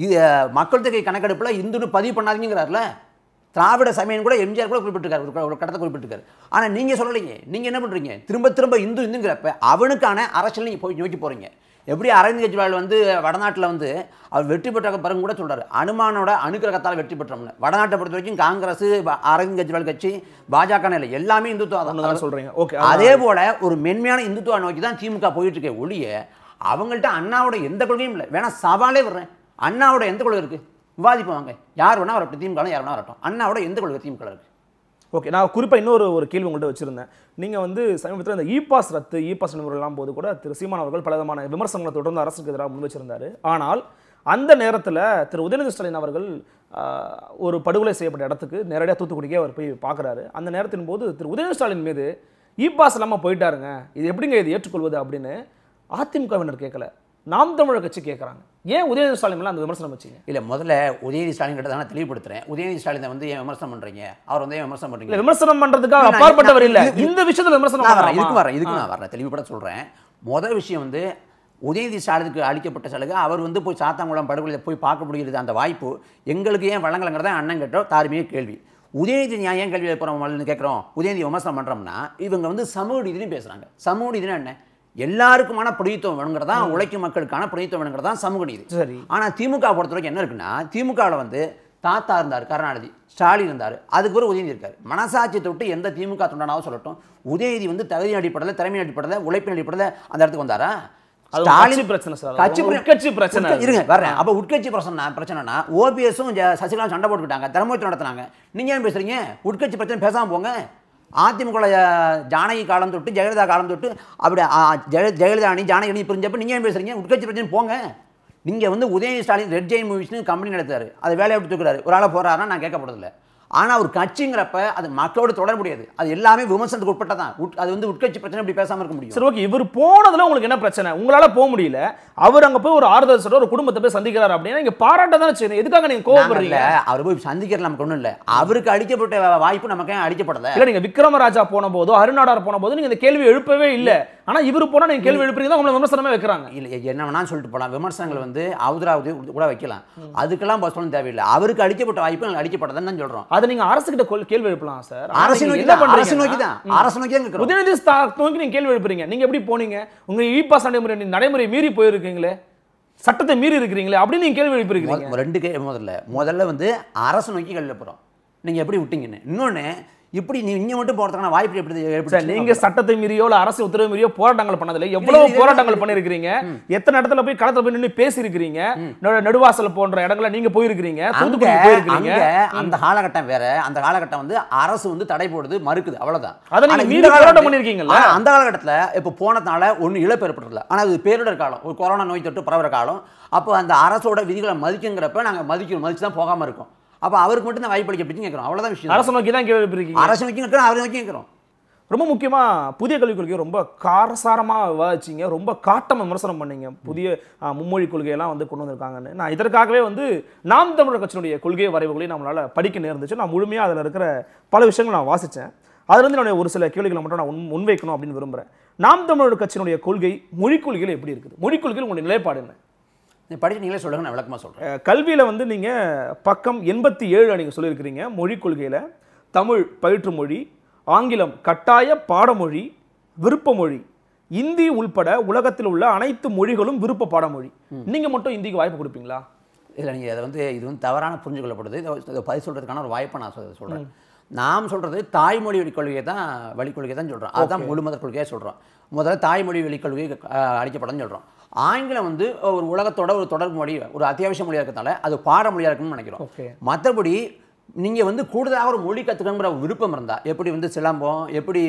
இது மக்கள் தொகை கணக்கெடுப்பில் இந்துன்னு பதிவு பண்ணாதீங்கிறார்ல திராவிட சமயம் கூட எம்ஜிஆர் கூட குறிப்பிட்டிருக்காரு ஒரு ஒரு கடத்தை குறிப்பிட்டிருக்காரு ஆனால் நீங்கள் சொல்லலைங்க நீங்கள் என்ன பண்ணுறீங்க திரும்ப திரும்ப இந்து இந்துங்கிறப்ப அவனுக்கான அரசியல் நீங்கள் போய் நோக்கி போகிறீங்க எப்படி அரவிந்த் கெஜ்ரிவால் வந்து வடநாட்டில் வந்து அவர் வெற்றி பெற்ற பிறகு கூட சொல்கிறார் அனுமானோட அணுக்கிரகத்தால் வெற்றி பெற்றோம்னு வடநாட்டை பொறுத்த வரைக்கும் காங்கிரஸ் அரவிந்த் கெஜ்ரிவால் கட்சி பாஜக இல்லை எல்லாமே இந்துத்துவ சொல்கிறீங்க ஓகே அதே போல் ஒரு மென்மையான இந்துத்துவ நோக்கி தான் திமுக போயிட்டுருக்கேன் ஒழிய அவங்கள்ட்ட அண்ணாவோட எந்த கொள்கையும் இல்லை வேணால் சவாலே
வர்றேன் அண்ணாவோட எந்த கொள்கை இருக்குது விவாதிப்போம் வாங்க யார் வேணா வரட்டும் திமுக யார் வேணா வரட்டும் அண்ணாவோட எந்த கொள்கை திமுக இருக்கு ஓகே நான் குறிப்பாக இன்னொரு ஒரு கேள்வி உங்கள்கிட்ட வச்சுருந்தேன் நீங்கள் வந்து சமீபத்தில் இந்த இ பாஸ் ரத்து இ பாஸ் நிபுணர்கள்லாம் போது கூட திரு சீமான் அவர்கள் பல விதமான விமர்சனங்களை தொடர்ந்து அரசுக்கு எதிராக முன் வச்சிருந்தார் ஆனால் அந்த நேரத்தில் திரு உதயநிதி ஸ்டாலின் அவர்கள் ஒரு படுகொலை செய்யப்பட்ட இடத்துக்கு நேரடியாக தூத்துக்குடிக்கே அவர் போய் பார்க்குறாரு அந்த நேரத்தின் போது திரு உதயநிதி ஸ்டாலின் மீது இ பாஸ் இல்லாமல் போயிட்டாருங்க இது எப்படிங்க இது ஏற்றுக்கொள்வது அப்படின்னு அதிமுகவினர் கேட்கல நாம் தமிழர் கட்சி கேட்குறாங்க ஏன் உதயநிதி
ஸ்டாலின் அந்த விமர்சனம் வச்சிங்க இல்லை முதல்ல உதயநிதி ஸ்டாலின் கிட்ட தானே தெளிவுபடுத்துறேன் உதயநிதி ஸ்டாலின் வந்து ஏன் விமர்சனம் பண்ணுறீங்க அவர் வந்து விமர்சனம் பண்றீங்க விமர்சனம் பண்றதுக்காக அப்பாற்பட்டவர் இல்லை இந்த விஷயத்தில் விமர்சனம் வரேன் இதுக்கு வரேன் இதுக்கு நான் வரேன் தெளிவுபட சொல்கிறேன் முதல் விஷயம் வந்து உதயநிதி ஸ்டாலினுக்கு அளிக்கப்பட்ட சலுகை அவர் வந்து போய் சாத்தாங்குளம் படுகொலை போய் பார்க்க முடிகிறது அந்த வாய்ப்பு எங்களுக்கு ஏன் வழங்கலைங்கிறத அண்ணன் கேட்டோம் தார்மீக கேள்வி உதயநிதி நியாயம் கேள்வி போகிறோம்னு கேட்குறோம் உதயநிதி விமர்சனம் பண்ணுறோம்னா இவங்க வந்து சமூக ரீதியிலும் பேசுகிறாங்க சமூக நீதினா என்ன எல்லாருக்குமான பிரதித்துவம் வேணுங்கிறதா உழைக்கும் மக்களுக்கான பிரதித்துவம் வேணுங்கிறதா சமூக நீதி சரி ஆனால் திமுக பொறுத்த வரைக்கும் என்ன இருக்குன்னா திமுகவில் வந்து தாத்தா இருந்தார் கருணாநிதி ஸ்டாலின் இருந்தார் அதுக்கு ஒரு உதயநிதி இருக்கார் மனசாட்சி தொட்டு எந்த திமுக தொண்டனாவும் சொல்லட்டும் உதயநிதி வந்து தகுதியின் அடிப்படையில் திறமையின் அடிப்படையில் உழைப்பின் அடிப்படையில் அந்த இடத்துக்கு வந்தாரா ஸ்டாலின் பிரச்சனை சார் கட்சி உட்கட்சி பிரச்சனை இருங்க வரேன் அப்போ உட்கட்சி பிரச்சனை பிரச்சனைனா ஓபிஎஸும் சசிகலா சண்டை போட்டுக்கிட்டாங்க தர்மபுரத்தில் நடத்துனாங்க நீங்கள் ஏன் பேசுறீங்க உட்கட்சி பிரச்சனை பேசாமல் போங்க அதிமுக ஜானகி காலம் தொட்டு ஜெயலலிதா காலம் தொட்டு அப்படி ஜெய ஜெயலலிதா அணி ஜானகி அணி பிரிஞ்சப்போ நீங்கள் ஏன் பேசுகிறீங்க உட்கட்சி பிரச்சனை போங்க நீங்கள் வந்து உதயநிதி ஸ்டாலின் ரெட் ஜெயின் மூவிஸ்னு கம்பெனி நடத்துறாரு அதை வேலையை விட்டு தூக்குறாரு ஒரு ஆள் போகிறாருன்னா நான் கேட்கப்படுறதில்லை ஆனால் ஒரு
கட்சிங்கிறப்ப அது மக்களோடு தொடர முடியாது அது எல்லாமே விமர்சனத்துக்கு உட்பட்ட தான் அது வந்து உட்கட்சி பிரச்சனை இப்படி பேசாமல் இருக்க முடியும் சரி ஓகே இவர் போனதில் உங்களுக்கு என்ன பிரச்சனை உங்களால் போக முடியல அவர் அங்க போய் ஒரு ஆறுதல் சொல்ற ஒரு குடும்பத்தை போய் சந்திக்கிறார் அப்படின்னா நீங்க பாராட்ட தானே செய்யணும் எதுக்காக நீங்க கோவப்படுறீங்க அவர் போய் சந்திக்கிறது நமக்கு ஒண்ணும் இல்ல அவருக்கு அடிக்கப்பட்ட
வாய்ப்பு நமக்கு அடிக்கப்படல இல்ல நீங்க
விக்ரமராஜா போன போதோ அருணாடார் போன போது நீங்க இந்த கேள்வி எழுப்பவே இல்ல ஆனா இவர் போனா நீங்க கேள்வி எழுப்புறீங்க உங்களை விமர்சனமே வைக்கிறாங்க இல்ல என்ன வேணாலும் சொல்லிட்டு போலாம் விமர்சனங்கள் வந்து அவதராவது
கூட வைக்கலாம் அதுக்கெல்லாம் சொல்லணும் தேவையில்லை அவருக்கு அடிக்கப்பட்ட வாய்ப்பு அடிக்கப்பட்டதுன்னு தான் சொல்றோம் அதை நீங்க அரசு கிட்ட
கேள்வி எழுப்பலாம் சார் அரசு நோக்கி தான் அரசு நோக்கி தான் அரசு நோக்கி உதயநிதி நோக்கி நீங்க கேள்வி எழுப்புறீங்க நீங்க எப்படி போனீங்க உங்க இ பாஸ் நடைமுறை நடைமுறை மீறி போயிருக்கு இருக்கீங்களே சட்டத்தை மீறி இருக்கிறீங்களே அப்படின்னு நீங்கள் கேள்வி இருக்கீங்க ரெண்டு கே முதல்ல முதல்ல வந்து அரசு நோக்கி கல்வி போகிறோம் நீங்கள் எப்படி விட்டீங்கன்னு இன்னொன்று இப்படி நீ நீங்க மட்டும் போறதுக்கான வாய்ப்பு எப்படி நீங்க சட்டத்தை மீறியோ இல்ல அரசு உத்தரவு மீறியோ போராட்டங்கள் பண்ணதில்லை எவ்வளவு போராட்டங்கள் பண்ணியிருக்கிறீங்க எத்தனை இடத்துல போய் களத்துல போய் நின்று பேசியிருக்கிறீங்க நடுவாசல் போன்ற இடங்கள நீங்க போயிருக்கிறீங்க அந்த
காலகட்டம் வேற அந்த காலகட்டம் வந்து அரசு வந்து தடை போடுது மறுக்குது அவ்வளவுதான் அதை நீங்க மீறி போராட்டம் பண்ணிருக்கீங்கல்ல அந்த காலகட்டத்துல இப்ப போனதுனால ஒண்ணு இழப்பு ஏற்படுறதுல ஆனா அது பேரிடர் காலம் ஒரு கொரோனா நோய் தொட்டு பரவுற காலம் அப்போ அந்த அரசோட விதிகளை மதிக்குங்கிறப்ப நாங்க மதிக்கணும் மதிச்சு தான் போகாம இருக்கோம் அப்போ அவருக்கு மட்டும் தான் வாய்ப்பு அளிக்க பற்றி கேட்குறோம் அவ்வளோதான் விஷயம் அரசு
நோக்கி தான் கேள்வி இருக்கீங்க அரசு நோக்கி கேட்குறோம் அவரை நோக்கி கேட்குறோம் ரொம்ப முக்கியமாக புதிய கல்விக் கொள்கையை ரொம்ப காரசாரமாக விவாதிச்சிங்க ரொம்ப காட்டம் விமர்சனம் பண்ணீங்க புதிய மும்மொழி கொள்கையெல்லாம் வந்து கொண்டு வந்திருக்காங்கன்னு நான் இதற்காகவே வந்து நாம் தமிழர் கட்சியினுடைய கொள்கை வரைவுகளையும் நம்மளால் படிக்க நேர்ந்துச்சு நான் முழுமையாக அதில் இருக்கிற பல விஷயங்கள் நான் வாசித்தேன் அதுலேருந்து என்னுடைய ஒரு சில கேள்விகளை மட்டும் நான் உன் முன்வைக்கணும் அப்படின்னு விரும்புகிறேன் நாம் தமிழர் கட்சியினுடைய கொள்கை மொழிக் கொள்கையில் எப்படி இருக்குது மொழிக் கொள்கையில் உங்களுடைய நிலைப்பாடு என்ன படிச்சு நீங்களே சொல்லுங்க நான் விளக்கமாக சொல்கிறேன் கல்வியில் வந்து நீங்கள் பக்கம் எண்பத்தி ஏழு நீங்கள் சொல்லியிருக்கிறீங்க மொழிக் கொள்கையில் தமிழ் பயிற்று மொழி ஆங்கிலம் கட்டாய பாடமொழி விருப்ப மொழி இந்தி உள்பட உலகத்தில் உள்ள அனைத்து மொழிகளும் விருப்ப பாடமொழி நீங்கள் மட்டும் இந்திக்கு வாய்ப்பு கொடுப்பீங்களா இல்லை நீங்கள் அதை வந்து இது வந்து தவறான புரிஞ்சுக்கொள்ளப்படுது இதை பதில் சொல்கிறதுக்கான ஒரு வாய்ப்பை நான் சொல்கிறேன்
நாம் சொல்கிறது தாய்மொழி வழிக்கொள்கையை தான் வழிக்கொள்கை தான் சொல்கிறோம் அதுதான் முழு மத கொள்கையாக சொல்கிறோம் முதல்ல தாய்மொழி வழிக்கொள்கை அளிக்கப்படன்னு சொல்கிறோம் ஆங்கிலம் வந்து ஒரு உலகத்தோட ஒரு தொடர்பு மொழி ஒரு அத்தியாவசிய மொழியாக இருக்கிறதால அது பாட மொழியாக இருக்குன்னு நினைக்கிறோம் மற்றபடி நீங்கள் வந்து கூடுதலாக ஒரு மொழி கற்றுக்கணுங்கிற விருப்பம் இருந்தால் எப்படி வந்து சிலம்பம் எப்படி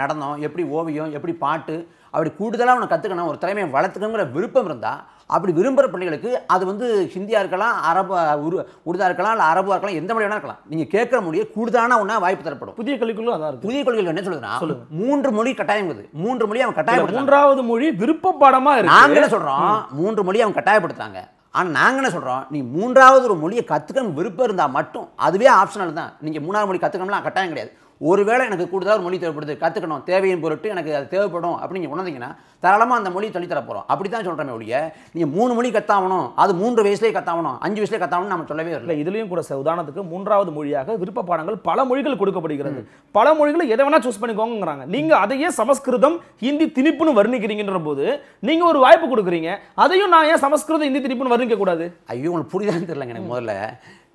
நடனம் எப்படி ஓவியம் எப்படி பாட்டு அப்படி கூடுதலாக அவனை கற்றுக்கணும் ஒரு திறமையை வளர்த்துக்கணுங்கிற விருப்பம் இருந்தால் அப்படி விரும்புகிற பிள்ளைகளுக்கு அது வந்து ஹிந்தியாக இருக்கலாம் அரபு உரு உருதாக இருக்கலாம் இல்லை அரபாக இருக்கலாம் எந்த மொழி வேணா இருக்கலாம் நீங்கள் கேட்குற மொழியை கூடுதலான ஒன்றா வாய்ப்பு தரப்படும் புதிய கல்விக்குள்ள அதான் புதிய கல்விகள் என்ன சொல்லுதுன்னா மூன்று மொழி கட்டாயங்குது மூன்று மொழி அவன் கட்டாயம் மூன்றாவது மொழி விருப்ப பாடமாக நாங்கள் என்ன சொல்கிறோம் மூன்று மொழி அவன் கட்டாயப்படுத்தாங்க ஆனால் நாங்கள் என்ன சொல்கிறோம் நீ மூன்றாவது ஒரு மொழியை கற்றுக்கணும் விருப்பம் இருந்தால் மட்டும் அதுவே ஆப்ஷனல் தான் நீங்கள் மூணாவது மொழி கற்றுக்கணும்லாம் கட்டாயம் கிடையாது ஒருவேளை எனக்கு கூடுதலாக ஒரு மொழி தேவைப்படுது கற்றுக்கணும் தேவையின் பொருட்டு எனக்கு அது தேவைப்படும் அப்படின்னு உணர்ந்தீங்கன்னா தாராளமாக அந்த மொழி சொல்லித்தர போகிறோம் அப்படி தான் சொல்கிறமே ஒழிய நீங்கள் மூணு மொழி கத்தாகணும் அது மூன்று வயசுலேயே
கத்தாகணும் அஞ்சு வயசுலேயே கத்தாகணும் நம்ம சொல்லவே இல்லை இதுலேயும் கூட சார் உதாரணத்துக்கு மூன்றாவது மொழியாக விருப்ப பாடங்கள் பல மொழிகள் கொடுக்கப்படுகிறது பல மொழிகள் எதை வேணால் சூஸ் பண்ணிக்கோங்கிறாங்க நீங்கள் அதையே சமஸ்கிருதம் ஹிந்தி திணிப்புன்னு வர்ணிக்கிறீங்கன்ற போது நீங்கள் ஒரு வாய்ப்பு கொடுக்குறீங்க அதையும் நான் ஏன் சமஸ்கிருதம் ஹிந்தி திணிப்புன்னு வர்ணிக்கக்கூடாது ஐயோ உங்களுக்கு புரியுதான்னு தெரியலங்க எனக்கு முதல்ல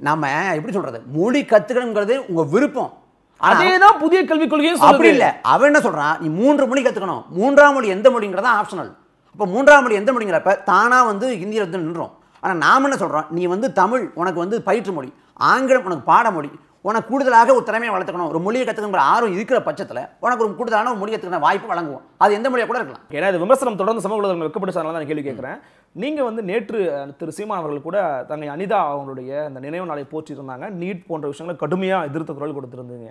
நம்ம எப்படி சொல்கிறது மொழி கற்றுக்கணுங்கிறது உங்கள் விருப்பம் அதேதான் புதிய கல்விக் கொள்கையும் அப்படி இல்லை
அவன் என்ன சொல்றான் நீ மூன்று மொழி கத்துக்கணும் மூன்றாம் மொழி எந்த மொழிங்கிறதா ஆப்ஷனல் அப்போ மூன்றாம் மொழி எந்த மொழிங்கிறப்ப தானா வந்து இந்தியில் வந்து நின்றோம் ஆனால் நாம் என்ன சொல்கிறோம் நீ வந்து தமிழ் உனக்கு வந்து பயிற்று மொழி ஆங்கிலம் உனக்கு பாடமொழி உனக்கு கூடுதலாக ஒரு திறமையை
வளர்த்துக்கணும் ஒரு மொழியை கற்றுக்கணுங்கிற ஆர்வம் இருக்கிற பட்சத்தில் உனக்கு ஒரு கூடுதலான ஒரு மொழி கற்றுக்கிற வாய்ப்பு வழங்குவோம் அது எந்த மொழியாக கூட இருக்கலாம் ஏன்னா இது விமர்சனம் தொடர்ந்து சமூக ஊடகங்கள் வெக்கப்பட்டு நான் கேள்வி கேட்குறேன் நீங்கள் வந்து நேற்று திரு சீமான் அவர்கள் கூட தங்கை அனிதா அவங்களுடைய அந்த நினைவு நாளை இருந்தாங்க நீட் போன்ற விஷயங்களை கடுமையாக எதிர்த்து குரல் கொடுத்துருந்தீங்க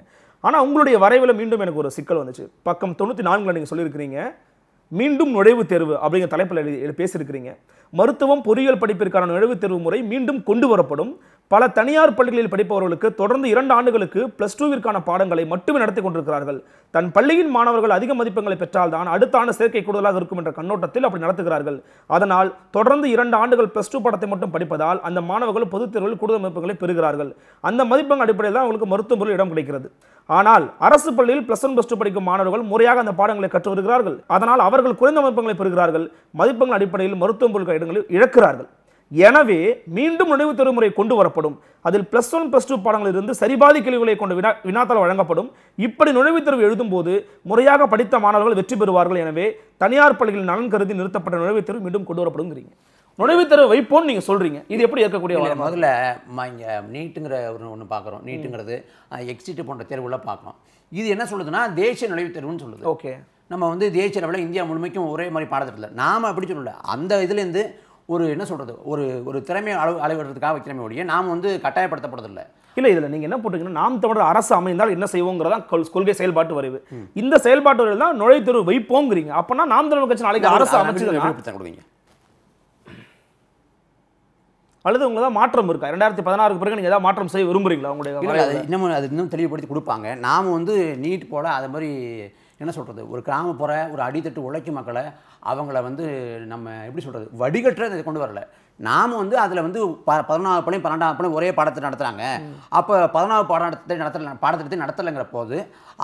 ஆனால் உங்களுடைய வரைவில் மீண்டும் எனக்கு ஒரு சிக்கல் வந்துச்சு பக்கம் தொண்ணூற்றி நான்கில் நீங்கள் சொல்லியிருக்கிறீங்க மீண்டும் நுழைவுத் தேர்வு அப்படிங்கிற தலைப்பில் பேசியிருக்கிறீங்க மருத்துவம் பொறியியல் படிப்பிற்கான நுழைவுத் தேர்வு முறை மீண்டும் கொண்டு வரப்படும் பல தனியார் பள்ளிகளில் படிப்பவர்களுக்கு தொடர்ந்து இரண்டு ஆண்டுகளுக்கு பிளஸ் டூவிற்கான பாடங்களை மட்டுமே நடத்தி கொண்டிருக்கிறார்கள் தன் பள்ளியின் மாணவர்கள் அதிக மதிப்பெண்களை பெற்றால்தான் அடுத்த ஆண்டு சேர்க்கை கூடுதலாக இருக்கும் என்ற கண்ணோட்டத்தில் அப்படி நடத்துகிறார்கள் அதனால் தொடர்ந்து இரண்டு ஆண்டுகள் பிளஸ் டூ பாடத்தை மட்டும் படிப்பதால் அந்த மாணவர்கள் பொதுத் தேர்வில் கூடுதல் மதிப்பெண்களை பெறுகிறார்கள் அந்த மதிப்பெண் அடிப்படையில் தான் அவங்களுக்கு மருத்துவ பொருள் இடம் கிடைக்கிறது ஆனால் அரசு பள்ளியில் பிளஸ் ஒன் பிளஸ் டூ படிக்கும் மாணவர்கள் முறையாக அந்த பாடங்களை கற்று வருகிறார்கள் அதனால் அவர்கள் குறைந்த மதிப்பெண்களை பெறுகிறார்கள் மதிப்பெண்கள் அடிப்படையில் மருத்துவ பொருள் இடங்களில் இழக்கிறார்கள் எனவே மீண்டும் நுழைவுத் திருமுறை கொண்டு வரப்படும் அதில் பிளஸ் ஒன் பிளஸ் டூ பாடங்களில் இருந்து சரிபாதி கேள்விகளை கொண்டு வினா வினாத்தால் வழங்கப்படும் இப்படி நுழைவுத் தேர்வு போது முறையாக படித்த மாணவர்கள் வெற்றி பெறுவார்கள் எனவே தனியார் பள்ளிகளில் நலன் கருதி நிறுத்தப்பட்ட நுழைவுத் தேர்வு மீண்டும் கொண்டு வரப்படுங்கிறீங்க நுழைவுத் தேர்வு வைப்போம்னு நீங்கள் சொல்கிறீங்க இது எப்படி இருக்கக்கூடிய முதல்ல
இங்கே நீட்டுங்கிற ஒரு ஒன்று பார்க்குறோம் நீட்டுங்கிறது எக்ஸிட் போன்ற தேர்வுலாம் பார்க்கலாம் இது என்ன சொல்லுதுன்னா தேசிய நுழைவுத் தேர்வுன்னு சொல்லுது ஓகே நம்ம வந்து தேசிய அளவில் இந்தியா முழுமைக்கும் ஒரே மாதிரி பாடத்திட்டத்தில் நாம் அப்படி சொல்லல அந்த இதுலேருந்து ஒரு என்ன சொல்கிறது ஒரு ஒரு திறமையை அளவு அளவிடுறதுக்காக வைக்கிறமே ஒழிய நாம் வந்து கட்டாயப்படுத்தப்படுறதில்லை
இல்லை இதில் நீங்கள் என்ன போட்டுக்கணும் நாம் தமிழர் அரசு அமைந்தால் என்ன செய்வோங்கிறதான் கொள்கை செயல்பாட்டு வரைவு இந்த செயல்பாட்டு வரைவு தான் நுழைத்தரு வைப்போங்கிறீங்க அப்போனா நாம் தமிழர் கட்சி நாளைக்கு அரசு அமைச்சு கொடுங்க அல்லது உங்களை தான் மாற்றம் இருக்கா ரெண்டாயிரத்தி பதினாறுக்கு பிறகு நீங்கள் ஏதாவது மாற்றம் செய்ய விரும்புகிறீங்களா உங்களுடைய
இன்னமும் அது இன்னும் தெளிவுபடுத்தி கொடுப்பாங்க நாம் வந்து நீட் போல் அது மாதிரி என்ன சொல்கிறது ஒரு கிராமப்புற ஒரு அடித்தட்டு உழைக்கும் மக்களை அவங்கள வந்து நம்ம எப்படி சொல்கிறது வடிகட்டுறது இதை கொண்டு வரல நாம் வந்து அதில் வந்து ப பதினாலு பழையும் பன்னெண்டாம் பழையும் ஒரே பாடத்தை நடத்துகிறாங்க அப்போ பதினாலு பாடத்தை நடத்தல பாடத்திட்டத்தை
நடத்தலைங்கிற போது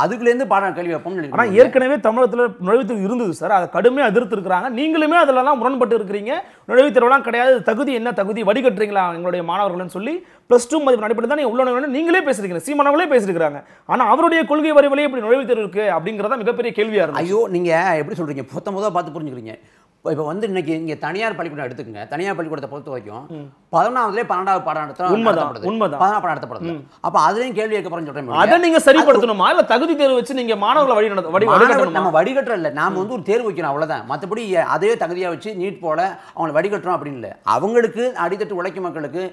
அதுக்குலேருந்து பாடம் கேள்வி வைப்போம்னு சொல்லி ஆனால் ஏற்கனவே தமிழகத்தில் நுழைவுத்தேர்வு இருந்தது சார் அதை கடுமையாக எதிர்த்துருக்குறாங்க நீங்களுமே அதிலலாம் முரண்பட்டு இருக்கிறீங்க நுழைவுத்தேர்வுலாம் கிடையாது தகுதி என்ன தகுதி வடிகட்டுறீங்களா எங்களுடைய மாணவர்கள்னு சொல்லி ப்ளஸ் டூ மதிப்பு அடிப்படை தான் நுழைவு நீங்களே பேசுகிறீங்க சீமானவங்களே பேசிருக்கிறாங்க ஆனால் அவருடைய கொள்கை வரைவிலே இப்படி நுழைவுத்தேர்வு இருக்குது அப்படிங்கிறத மிகப்பெரிய கேள்வியாக இருக்கும் ஐயோ நீங்கள் எப்படி சொல்கிறீங்க
புத்தம் பார்த்து புரிஞ்சுக்கிறீங்க இப்போ வந்து இன்னைக்கு இங்கே தனியார் பள்ளிக்கூடம் எடுத்துக்கங்க தனியார் பள்ளிக்கூடத்தை பொறுத்த வரைக்கும் பதினொன்றாவதுலேயே பன்னெண்டாவது பாடம் நடத்த உண்மைதான் உண்மைதான் பதினாறு பாடம் நடத்தப்படுது அப்போ அதுலேயும் கேள்வி கேட்க சொல்கிறேன் அதை நீங்கள்
சரிப்படுத்தணுமா இல்லை தகுதி தேர்வு வச்சு நீங்கள் மாணவர்களை வழி நடத்த வடிகட்டணும் நம்ம
வடிகட்டுற இல்லை நாம் வந்து ஒரு தேர்வு வைக்கணும் அவ்வளோதான் மற்றபடி அதே தகுதியாக வச்சு நீட் போல அவங்களை வடிகட்டுறோம் அப்படின்னு இல்லை அவங்களுக்கு அடித்தட்டு உழைக்கும் மக்களுக்கு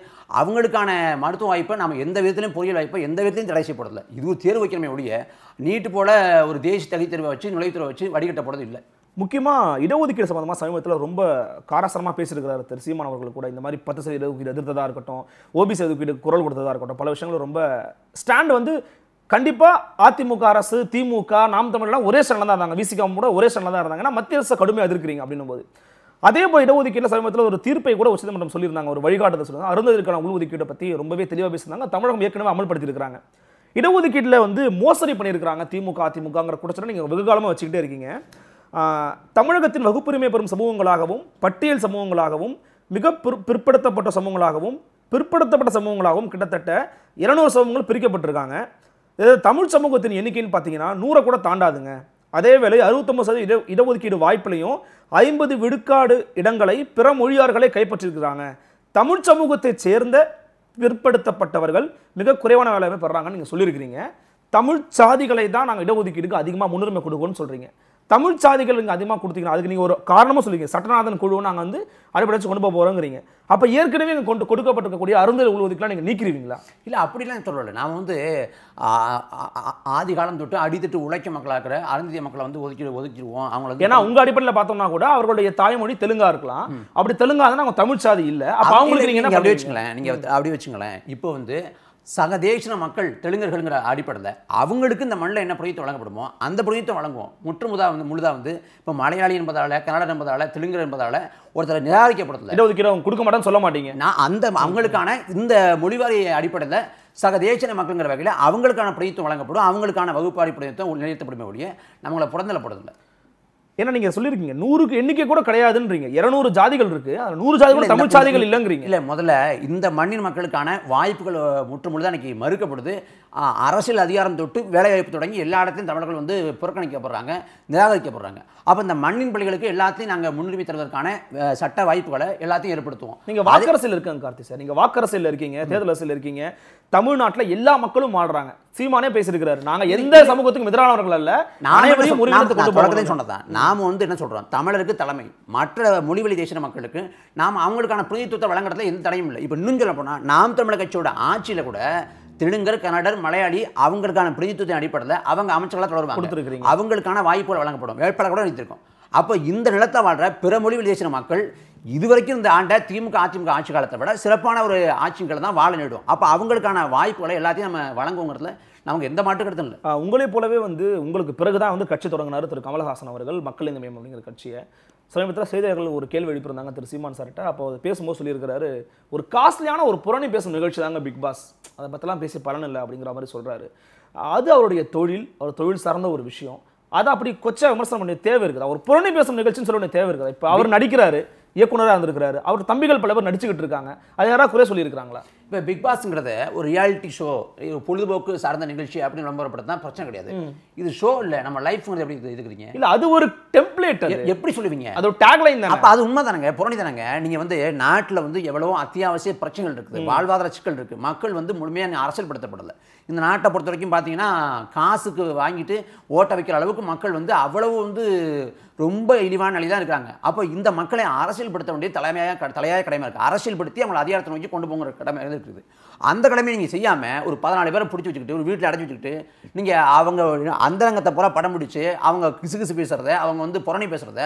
அவங்களுக்கான மருத்துவ வாய்ப்பை நம்ம எந்த விதத்துலையும் பொறியியல் வாய்ப்பை எந்த விதத்துலையும் தடை செய்யப்படல இது ஒரு தேர்வு வைக்கணுமே ஒழிய நீட்டு போல ஒரு தேசிய தகுதி தேர்வை வச்சு நுழைவுத்துறை வச்சு வடிகட்டப்படுறது இல்லை
முக்கியமாக இடஒதுக்கீடு சம்மந்தமாக சமீபத்தில் ரொம்ப காரசரமாக பேசியிருக்கிறார் திரு சீமான் அவர்கள் கூட இந்த மாதிரி பத்து சதவீத ஒதுக்கீடு எதிர்த்ததாக இருக்கட்டும் ஓபிசி ஒதுக்கீடு குரல் கொடுத்ததாக இருக்கட்டும் பல விஷயங்களும் ரொம்ப ஸ்டாண்ட் வந்து கண்டிப்பாக அதிமுக அரசு திமுக நாம் தமிழ்லாம் ஒரே ஸ்டாண்டில் தான் இருந்தாங்க விசிகா கூட ஒரே ஸ்டாண்டில் தான் இருந்தாங்கன்னா மத்திய அரசு கடுமையாக எதிர்க்கிறீங்க அப்படின்னும் போது அதே போல் இடஒதுக்கீடு சமீபத்தில் ஒரு தீர்ப்பை கூட உச்சநீதிமன்றம் சொல்லியிருந்தாங்க ஒரு வழிகாட்டுதல் சொல்லுவாங்க அருந்ததற்கான உள்ஒதுக்கீட்டை பற்றி ரொம்பவே தெளிவாக பேசியிருந்தாங்க தமிழகம் ஏற்கனவே அமல்படுத்தியிருக்கிறாங்க இடஒதுக்கீட்டில் வந்து மோசடி பண்ணியிருக்கிறாங்க திமுக அதிமுகங்கிற குற்றச்சாட்டு நீங்கள் வெகு காலமாக வச்சுக்கிட்டே இருக்கீங்க தமிழகத்தின் வகுப்புரிமை பெறும் சமூகங்களாகவும் பட்டியல் சமூகங்களாகவும் மிக பிற்படுத்தப்பட்ட சமூகங்களாகவும் பிற்படுத்தப்பட்ட சமூகங்களாகவும் கிட்டத்தட்ட இருநூறு சமூகங்கள் பிரிக்கப்பட்டிருக்காங்க இது தமிழ் சமூகத்தின் எண்ணிக்கைன்னு பார்த்தீங்கன்னா நூறை கூட தாண்டாதுங்க அதே வேளை அறுபத்தொம்பது சதவீத இட இடஒதுக்கீடு வாய்ப்புலையும் ஐம்பது விடுக்காடு இடங்களை பிற மொழியார்களை கைப்பற்றிருக்கிறாங்க தமிழ் சமூகத்தை சேர்ந்த பிற்படுத்தப்பட்டவர்கள் மிக குறைவான வேலையை பெறுறாங்கன்னு நீங்கள் சொல்லியிருக்கிறீங்க தமிழ் சாதிகளை தான் நாங்கள் இடஒதுக்கீடுக்கு அதிகமாக முன்னுரிமை கொடுக்கணும்னு சொல்கிறீங்க தமிழ் சாதிகள் இங்கே அதிகமாக கொடுத்தீங்கன்னா அதுக்கு நீங்கள் ஒரு காரணமாக சொல்லுவீங்க சட்டநாதன் குழு நாங்கள் வந்து அடிப்படையாச்சு கொண்டு போக போகிறோங்கிறீங்க அப்போ ஏற்கனவே இங்கே கொண்டு கொடுக்கப்பட்டிருக்கக்கூடிய அருந்தல் உழுவதுக்கெலாம் நீங்கள் நீக்கிடுவீங்களா
இல்லை அப்படிலாம் சொல்லலை நாம் வந்து
ஆதி காலம் தொட்டு அடித்துட்டு உழைக்க மக்களாக இருக்கிற அருந்திய மக்களை வந்து ஒதுக்கி ஒதுக்கிடுவோம் அவங்களுக்கு ஏன்னா உங்கள் அடிப்படையில் பார்த்தோம்னா கூட அவர்களுடைய தாய்மொழி தெலுங்காக இருக்கலாம் அப்படி தெலுங்காதுன்னா அவங்க தமிழ் சாதி இல்லை அப்போ அவங்களுக்கு நீங்கள் அப்படி வச்சுங்களேன் நீங்கள்
அப்படி வச்சுங்களேன் இப்போ வந்து சகதேசின மக்கள் தெலுங்கர்களுங்கிற அடிப்படையில் அவங்களுக்கு இந்த மண்ணில் என்ன புரியத்தை வழங்கப்படுமோ அந்த புரியத்தை வழங்குவோம் முற்றுமுதா வந்து முழுதாக வந்து இப்போ மலையாளி என்பதால் கன்னடர் என்பதால் தெலுங்கர் என்பதால் ஒருத்தர் நிராகரிக்கப்படல இடஒதுக்கீடு அவங்க கொடுக்க மாட்டேன்னு சொல்ல மாட்டீங்க நான் அந்த அவங்களுக்கான இந்த மொழிவாரி அடிப்படையில் தேசின மக்களுங்கிற வகையில் அவங்களுக்கான புரியத்தை
வழங்கப்படும் அவங்களுக்கான வகுப்பாரி புரியத்தை நிறுத்தப்படுமே ஒழிய நம்மளை புறந்தலப்படுதில்லை ஏன்னா நீங்க சொல்லியிருக்கீங்க நூறுக்கு எண்ணிக்கை கூட கிடையாதுன்றீங்க இருநூறு ஜாதிகள் இருக்கு நூறு ஜாதி கூட தமிழ் ஜாதிகள் இல்லைங்கிறீங்க இல்ல முதல்ல
இந்த மண்ணின் மக்களுக்கான வாய்ப்புகள் முற்றுமுழுதான் இன்னைக்கு மறுக்கப்படுது அரசியல் அதிகாரம் தொட்டு வேலைவாய்ப்பு தொடங்கி எல்லா இடத்தையும் தமிழர்கள் வந்து புறக்கணிக்கப்படுறாங்க நிராகரிக்கப்படுறாங்க அப்போ இந்த மண்ணின்
பள்ளிகளுக்கு எல்லாத்தையும் நாங்கள் முன்னுரிமை தருவதற்கான சட்ட வாய்ப்புகளை எல்லாத்தையும் ஏற்படுத்துவோம் நீங்கள் வாக்கரசில் இருக்காங்க கார்த்தி சார் நீங்கள் வாக்கரசில் இருக்கீங்க தேர்தல் இருக்கீங்க தமிழ்நாட்டில் எல்லா மக்களும் மாறுறாங்க சீமானே பேசியிருக்கிறாரு நாங்கள் எந்த சமூகத்துக்கும் எதிரானவர்கள் அல்ல அனைவரையும் சொன்னதான்
நாம வந்து என்ன சொல்கிறோம் தமிழருக்கு தலைமை மற்ற மொழிவழி தேசிய மக்களுக்கு நாம் அவங்களுக்கான பிரதிநிதித்துவத்தை வழங்குறதுல எந்த தடையும் இல்லை இப்போ இன்னும் சொல்ல போனால் நாம் தமிழர் கட்சியோட ஆட்சியில் கூட தெலுங்கர் கன்னடர் மலையாளி அவங்களுக்கான பிரதித்துவத்தின் அடிப்படையில் அவங்க அமைச்சர்களாக தொடர்பாக அவங்களுக்கான வாய்ப்புகள் வழங்கப்படும் வேட்பாளர் கூட நிறுத்திருக்கோம் அப்போ இந்த நிலத்தை வாழ்கிற பிற மொழிகள் தேசிய மக்கள் இதுவரைக்கும் இந்த ஆண்டை திமுக அதிமுக ஆட்சி காலத்தை விட சிறப்பான ஒரு ஆட்சிகளை தான் வாழ நேடும் அப்போ அவங்களுக்கான வாய்ப்புகளை எல்லாத்தையும் நம்ம வழங்குங்கிறதுல நமக்கு எந்த மாட்டு
கருத்தும் இல்லை உங்களை போலவே வந்து உங்களுக்கு பிறகு தான் வந்து கட்சி தொடங்கினார் திரு கமலஹாசன் அவர்கள் மக்கள் இந்த மேம் அப்படிங்கிற கட்சியை சமீபத்தில் செய்தியாளர்கள் ஒரு கேள்வி எழுப்பியிருந்தாங்க திரு சீமான் சார்கிட்ட அப்போ அதை பேசும்போது சொல்லியிருக்கிறாரு ஒரு காஸ்ட்லியான ஒரு புறணி பேசும் நிகழ்ச்சி தாங்க பிக் பாஸ் அதை பற்றிலாம் பேசி பலன் இல்லை அப்படிங்கிற மாதிரி சொல்கிறாரு அது அவருடைய தொழில் அவர் தொழில் சார்ந்த ஒரு விஷயம் அதை அப்படி கொச்சை விமர்சனம் பண்ண தேவை இருக்குது அவர் புரணி பேசும் நிகழ்ச்சின்னு சொல்ல வேண்டிய தேவை இருக்குது இப்போ அவர் நடிக்கிறாரு இயக்குனராக இருந்திருக்கிறாரு அவர் தம்பிகள் பல பேர் நடிச்சுக்கிட்டு இருக்காங்க அது யாராவது குறை சொல்லியிருக்காங்களா இப்போ பிக் பாஸ்ங்கிறத ஒரு ரியாலிட்டி ஷோ பொழுதுபோக்கு சார்ந்த நிகழ்ச்சி
அப்படின்னு தான் பிரச்சனை கிடையாது இது ஷோ இல்லை நம்ம லைஃப்ங்கிறது எப்படி இருக்கிறீங்க இல்லை அது ஒரு டெம்ப்ளேட் எப்படி சொல்லுவீங்க அது ஒரு டேக்லைன் தான் அப்போ அது உண்மை தானங்க புரணி தானங்க நீங்கள் வந்து நாட்டில் வந்து எவ்வளோ அத்தியாவசிய பிரச்சனைகள் இருக்குது வாழ்வாதார சிக்கல் இருக்குது மக்கள் வந்து முழுமையாக அரசியல்படுத்தப்படலை இந்த நாட்டை பொறுத்த வரைக்கும் பார்த்தீங்கன்னா காசுக்கு வாங்கிட்டு ஓட்ட வைக்கிற அளவுக்கு மக்கள் வந்து அவ்வளவு வந்து ரொம்ப இழிவான நிலை தான் இருக்கிறாங்க அப்போ இந்த மக்களை அரசியல்படுத்த வேண்டிய தலைமையாக தலையாக கடமை இருக்குது அரசியல்படுத்தி அவங்களை அதிகாரத்தை நோக்கி கொண்டு போங்கிற கடமை இருக்குது அந்த கடமையை நீங்கள் செய்யாமல் ஒரு பதினாலு பேரை பிடிச்சி வச்சுக்கிட்டு ஒரு வீட்டில் அடைச்சி வச்சுக்கிட்டு நீங்கள் அவங்க அந்தரங்கத்தை பூரா படம் பிடிச்சி அவங்க கிசு கிசு பேசுகிறத அவங்க வந்து புறணி பேசுகிறத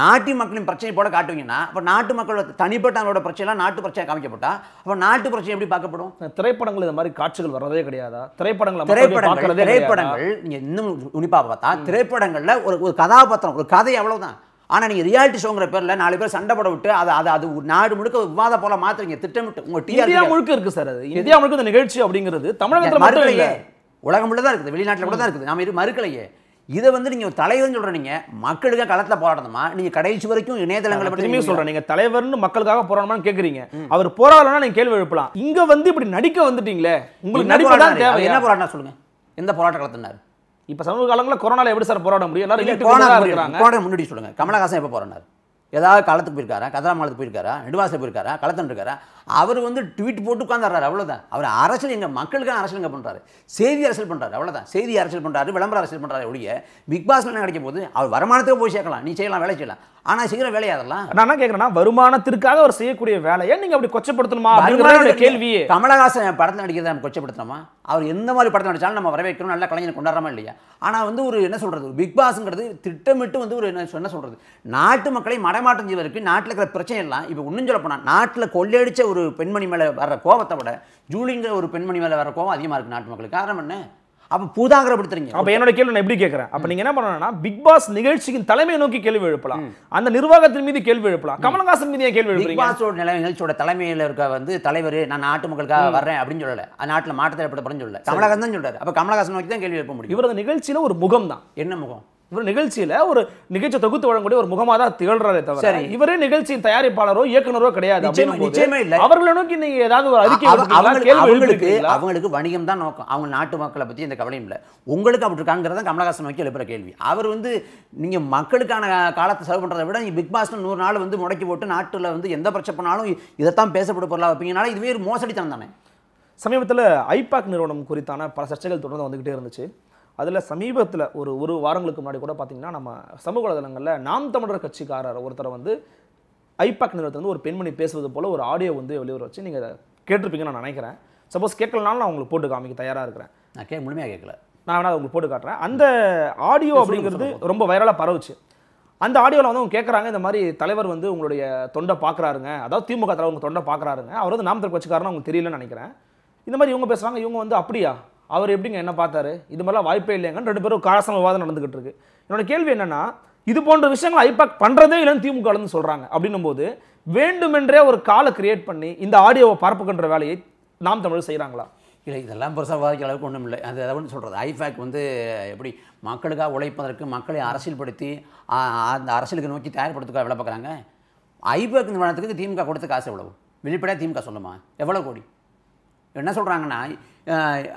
நாட்டு மக்களின் பிரச்சனை போட காட்டுவீங்கன்னா அப்போ நாட்டு மக்களோட தனிப்பட்ட பிரச்சனை பிரச்சனைலாம் நாட்டு பிரச்சனை காமிக்கப்பட்டா
அப்போ நாட்டு பிரச்சனை எப்படி பார்க்கப்படும் திரைப்படங்கள் இந்த மாதிரி காட்சிகள் வர்றதே கிடையாதா திரைப்படங்கள் திரைப்படங்கள் திரைப்படங்கள்
நீங்கள் இன்னும் உனிப்பாக பார்த்தா திரைப்படங்களில் ஒரு ஒரு கதாபாத்திரம் ஒரு கதை அவ்வளோதான் ஆனால் நீங்கள் ரியாலிட்டி ஷோங்கிற பேரில் நாலு பேர் சண்டை போட விட்டு அதை அதை அது நாடு முழுக்க விவாத போல மாத்துறீங்க திட்டமிட்டு உங்கள் இந்தியா முழுக்க இருக்குது சார்
அது இந்தியா முழுக்க இந்த நிகழ்ச்சி அப்படிங்கிறது தமிழகத்தில் மறுக்கலையே உலகம் முழுக்க
இருக்குது வெளிநாட்டில் கூட தான் இருக்குது நாம் இது மறுக்கலையே இதை வந்து நீங்கள் தலைவர்னு சொல்கிற நீங்கள் மக்களுக்காக களத்தில் போராடணுமா
நீங்கள் கடைசி வரைக்கும் இணையதளங்களை பற்றி சொல்கிறேன் நீங்கள் தலைவர்னு மக்களுக்காக போராடணும்னு கேட்குறீங்க அவர் போராடலன்னா நீங்கள் கேள்வி எழுப்பலாம் இங்கே வந்து இப்படி நடிக்க வந்துட்டீங்களே உங்களுக்கு நடிப்பு தான் தேவை என்ன போராட்டம் சொல்லுங்கள் எந்த போராட்ட களத்தினார் இப்போ சமூக காலங்களில் கொரோனாவில் எப்படி சார் போராட முடியும் எல்லாரும்
முன்னாடி சொல்லுங்கள் கமலஹாசன் எப்போ போராடினார் ஏதாவது களத்துக்கு போயிருக்காரா கதராமலத்துக்கு போயிருக்காரா நெடுவாசல் போயிருக்காரா களத்துன்னு இருக்காரா அவர் வந்து ட்வீட் போட்டு உட்காந்துறாரு அவ்வளோதான் அவர் அரசியல் எங்கள் மக்களுக்காக அரசியல் எங்கே பண்ணுறாரு செய்தி அரசியல் பண்ணுறாரு அவ்வளோதான் செய்தி அரசியல் பண்ணுறாரு விளம்பர அரசியல் பண்ணுறாரு ஒழிய பிக் பாஸில் கிடைக்கும் போது அவர் வருமானத்துக்கு போய் சேர்க்கலாம் நீ செய்யலாம் வேலை செய்யலாம் ஆனால் சீக்கிரம் அதெல்லாம் நான் என்ன கேட்குறேன்னா வருமானத்திற்காக அவர் செய்யக்கூடிய வேலையை நீங்கள் அப்படி கொச்சப்படுத்தணுமா அப்படிங்கிற கேள்வியே கமலஹாசன் படத்தில் நடிக்கிறத நம்ம கொச்சப்படுத்தணுமா அவர் எந்த மாதிரி படத்தை நடிச்சாலும் நம்ம வரவேற்கணும் நல்ல கலைஞர் கொண்டாடுறோமா இல்லையா ஆனால் வந்து ஒரு என்ன சொல்கிறது பிக் பாஸுங்கிறது திட்டமிட்டு வந்து ஒரு என்ன என்ன சொல்கிறது நாட்டு மக்களை மடமாட்டம் செய்வதற்கு நாட்டில் இருக்கிற பிரச்சனை எல்லாம் இப்போ இன்னும் சொல்ல போனால் நாட்டில் கொள்ளையடிச்ச ஒரு பெண்மணி மேலே வர கோபத்தை விட ஜூலிங்கிற ஒரு பெண்மணி மேலே வர கோபம் அதிகமாக இருக்குது நாட்டு மக்களுக்கு காரணம் என்ன அப்போ
பூதாங்கிற படுத்துறீங்க அப்போ என்னோட கேள்வி நான் எப்படி கேட்குறேன் அப்போ நீங்கள் என்ன பண்ணணும்னா பிக் பாஸ் நிகழ்ச்சியின் தலைமையை நோக்கி கேள்வி எழுப்பலாம் அந்த நிர்வாகத்தின் மீது கேள்வி எழுப்பலாம் கமலஹாசன் மீது கேள்வி எழுப்பலாம் பிக் பாஸோட நிலை
நிகழ்ச்சியோட தலைமையில் இருக்க வந்து தலைவர் நான் நாட்டு மக்களுக்காக வரேன் அப்படின்னு சொல்லலை நாட்டில் மாற்றத்தை ஏற்படப்படும் சொல்லலை கமலஹாசன் தான் சொல்கிறார் அப்போ கமலஹாசன் நோக்கி தான்
கேள்வி எழுப்ப முடியும் இவரது நிகழ்ச்சியில் ஒரு முகம் தான் என்ன முகம் இவர் நிகழ்ச்சியில் ஒரு நிகழ்ச்சி தொகுத்து வழங்கக்கூடிய ஒரு முகமாக தான் திகழ்றாரே தவிர இவரே நிகழ்ச்சியின் தயாரிப்பாளரோ இயக்குனரோ கிடையாது நிச்சயமே இல்லை அவர்களை நோக்கி நீங்க ஏதாவது ஒரு அறிக்கை அவங்களுக்கு
அவங்களுக்கு வணிகம் தான் நோக்கம் அவங்க நாட்டு மக்களை பற்றி எந்த கவலையும் இல்லை உங்களுக்கு அப்படி இருக்காங்கிறத கமலஹாசன் நோக்கி எழுப்புற கேள்வி அவர் வந்து நீங்கள் மக்களுக்கான காலத்தை செலவு பண்ணுறதை விட நீங்கள் பிக் நூறு நாள் வந்து முடக்கி போட்டு நாட்டில் வந்து எந்த பிரச்சனை பண்ணாலும் இதைத்தான் பேசப்பட பொருளாக வைப்பீங்கனால
இதுவே ஒரு மோசடித்தனம் தானே சமீபத்தில் ஐபாக் நிறுவனம் குறித்தான பல சர்ச்சைகள் தொடர்ந்து வந்துகிட்டே இருந்துச்சு அதில் சமீபத்தில் ஒரு ஒரு வாரங்களுக்கு முன்னாடி கூட பார்த்திங்கன்னா நம்ம சமூக வலைதளங்களில் நாம் தமிழர் கட்சிக்காரர் ஒருத்தரை வந்து ஐபேக் நிறுவனத்தை வந்து ஒரு பெண்மணி பேசுவது போல் ஒரு ஆடியோ வந்து வெளியூர் வச்சு நீங்கள் கேட்டிருப்பீங்கன்னு நான் நினைக்கிறேன் சப்போஸ் கேட்கலனாலும் நான் உங்களுக்கு போட்டு காமிக்க தயாராக இருக்கிறேன் நான் கே முழுமையாக கேட்கல நான் வேணால் உங்களுக்கு போட்டு காட்டுறேன் அந்த ஆடியோ அப்படிங்கிறது ரொம்ப வைரலாக பரவுச்சு அந்த ஆடியோவில் வந்து அவங்க கேட்குறாங்க இந்த மாதிரி தலைவர் வந்து உங்களுடைய தொண்டை பார்க்குறாருங்க அதாவது திமுக தலைவர் உங்கள் தொண்டை பார்க்குறாருங்க அவர் வந்து நாம் திருப்பி வச்சுக்காருன்னு அவங்க தெரியலன்னு நினைக்கிறேன் இந்த மாதிரி இவங்க பேசுகிறாங்க இவங்க வந்து அப்படியா அவர் எப்படிங்க என்ன பார்த்தாரு இது மாதிரிலாம் வாய்ப்பே இல்லைங்கன்னு ரெண்டு பேரும் காரசம விவாதம் நடந்துகிட்டு இருக்கு என்னோட கேள்வி என்னன்னா இது போன்ற விஷயங்களை ஐபாக் பண்ணுறதே இல்லைன்னு திமுக சொல்கிறாங்க அப்படின்னும் போது வேண்டுமென்றே ஒரு காலை கிரியேட் பண்ணி இந்த ஆடியோவை பரப்புக்கின்ற வேலையை நாம் தமிழ் செய்கிறாங்களா இல்லை இதெல்லாம் பெருசாக வாதிக்கிற அளவுக்கு ஒன்றும் இல்லை அது எதாவது ஒன்று சொல்கிறது
ஐஃபேக் வந்து எப்படி மக்களுக்காக உழைப்பதற்கு மக்களை அரசியல்படுத்தி அந்த அரசியலுக்கு நோக்கி தயார்படுத்துக்காக வேலை பார்க்குறாங்க ஐபேக் நிறுவனத்துக்கு திமுக கொடுத்த காசு எவ்வளவு வெளிப்படையாக திமுக சொல்லுமா எவ்வளோ கோடி என்ன சொல்கிறாங்கன்னா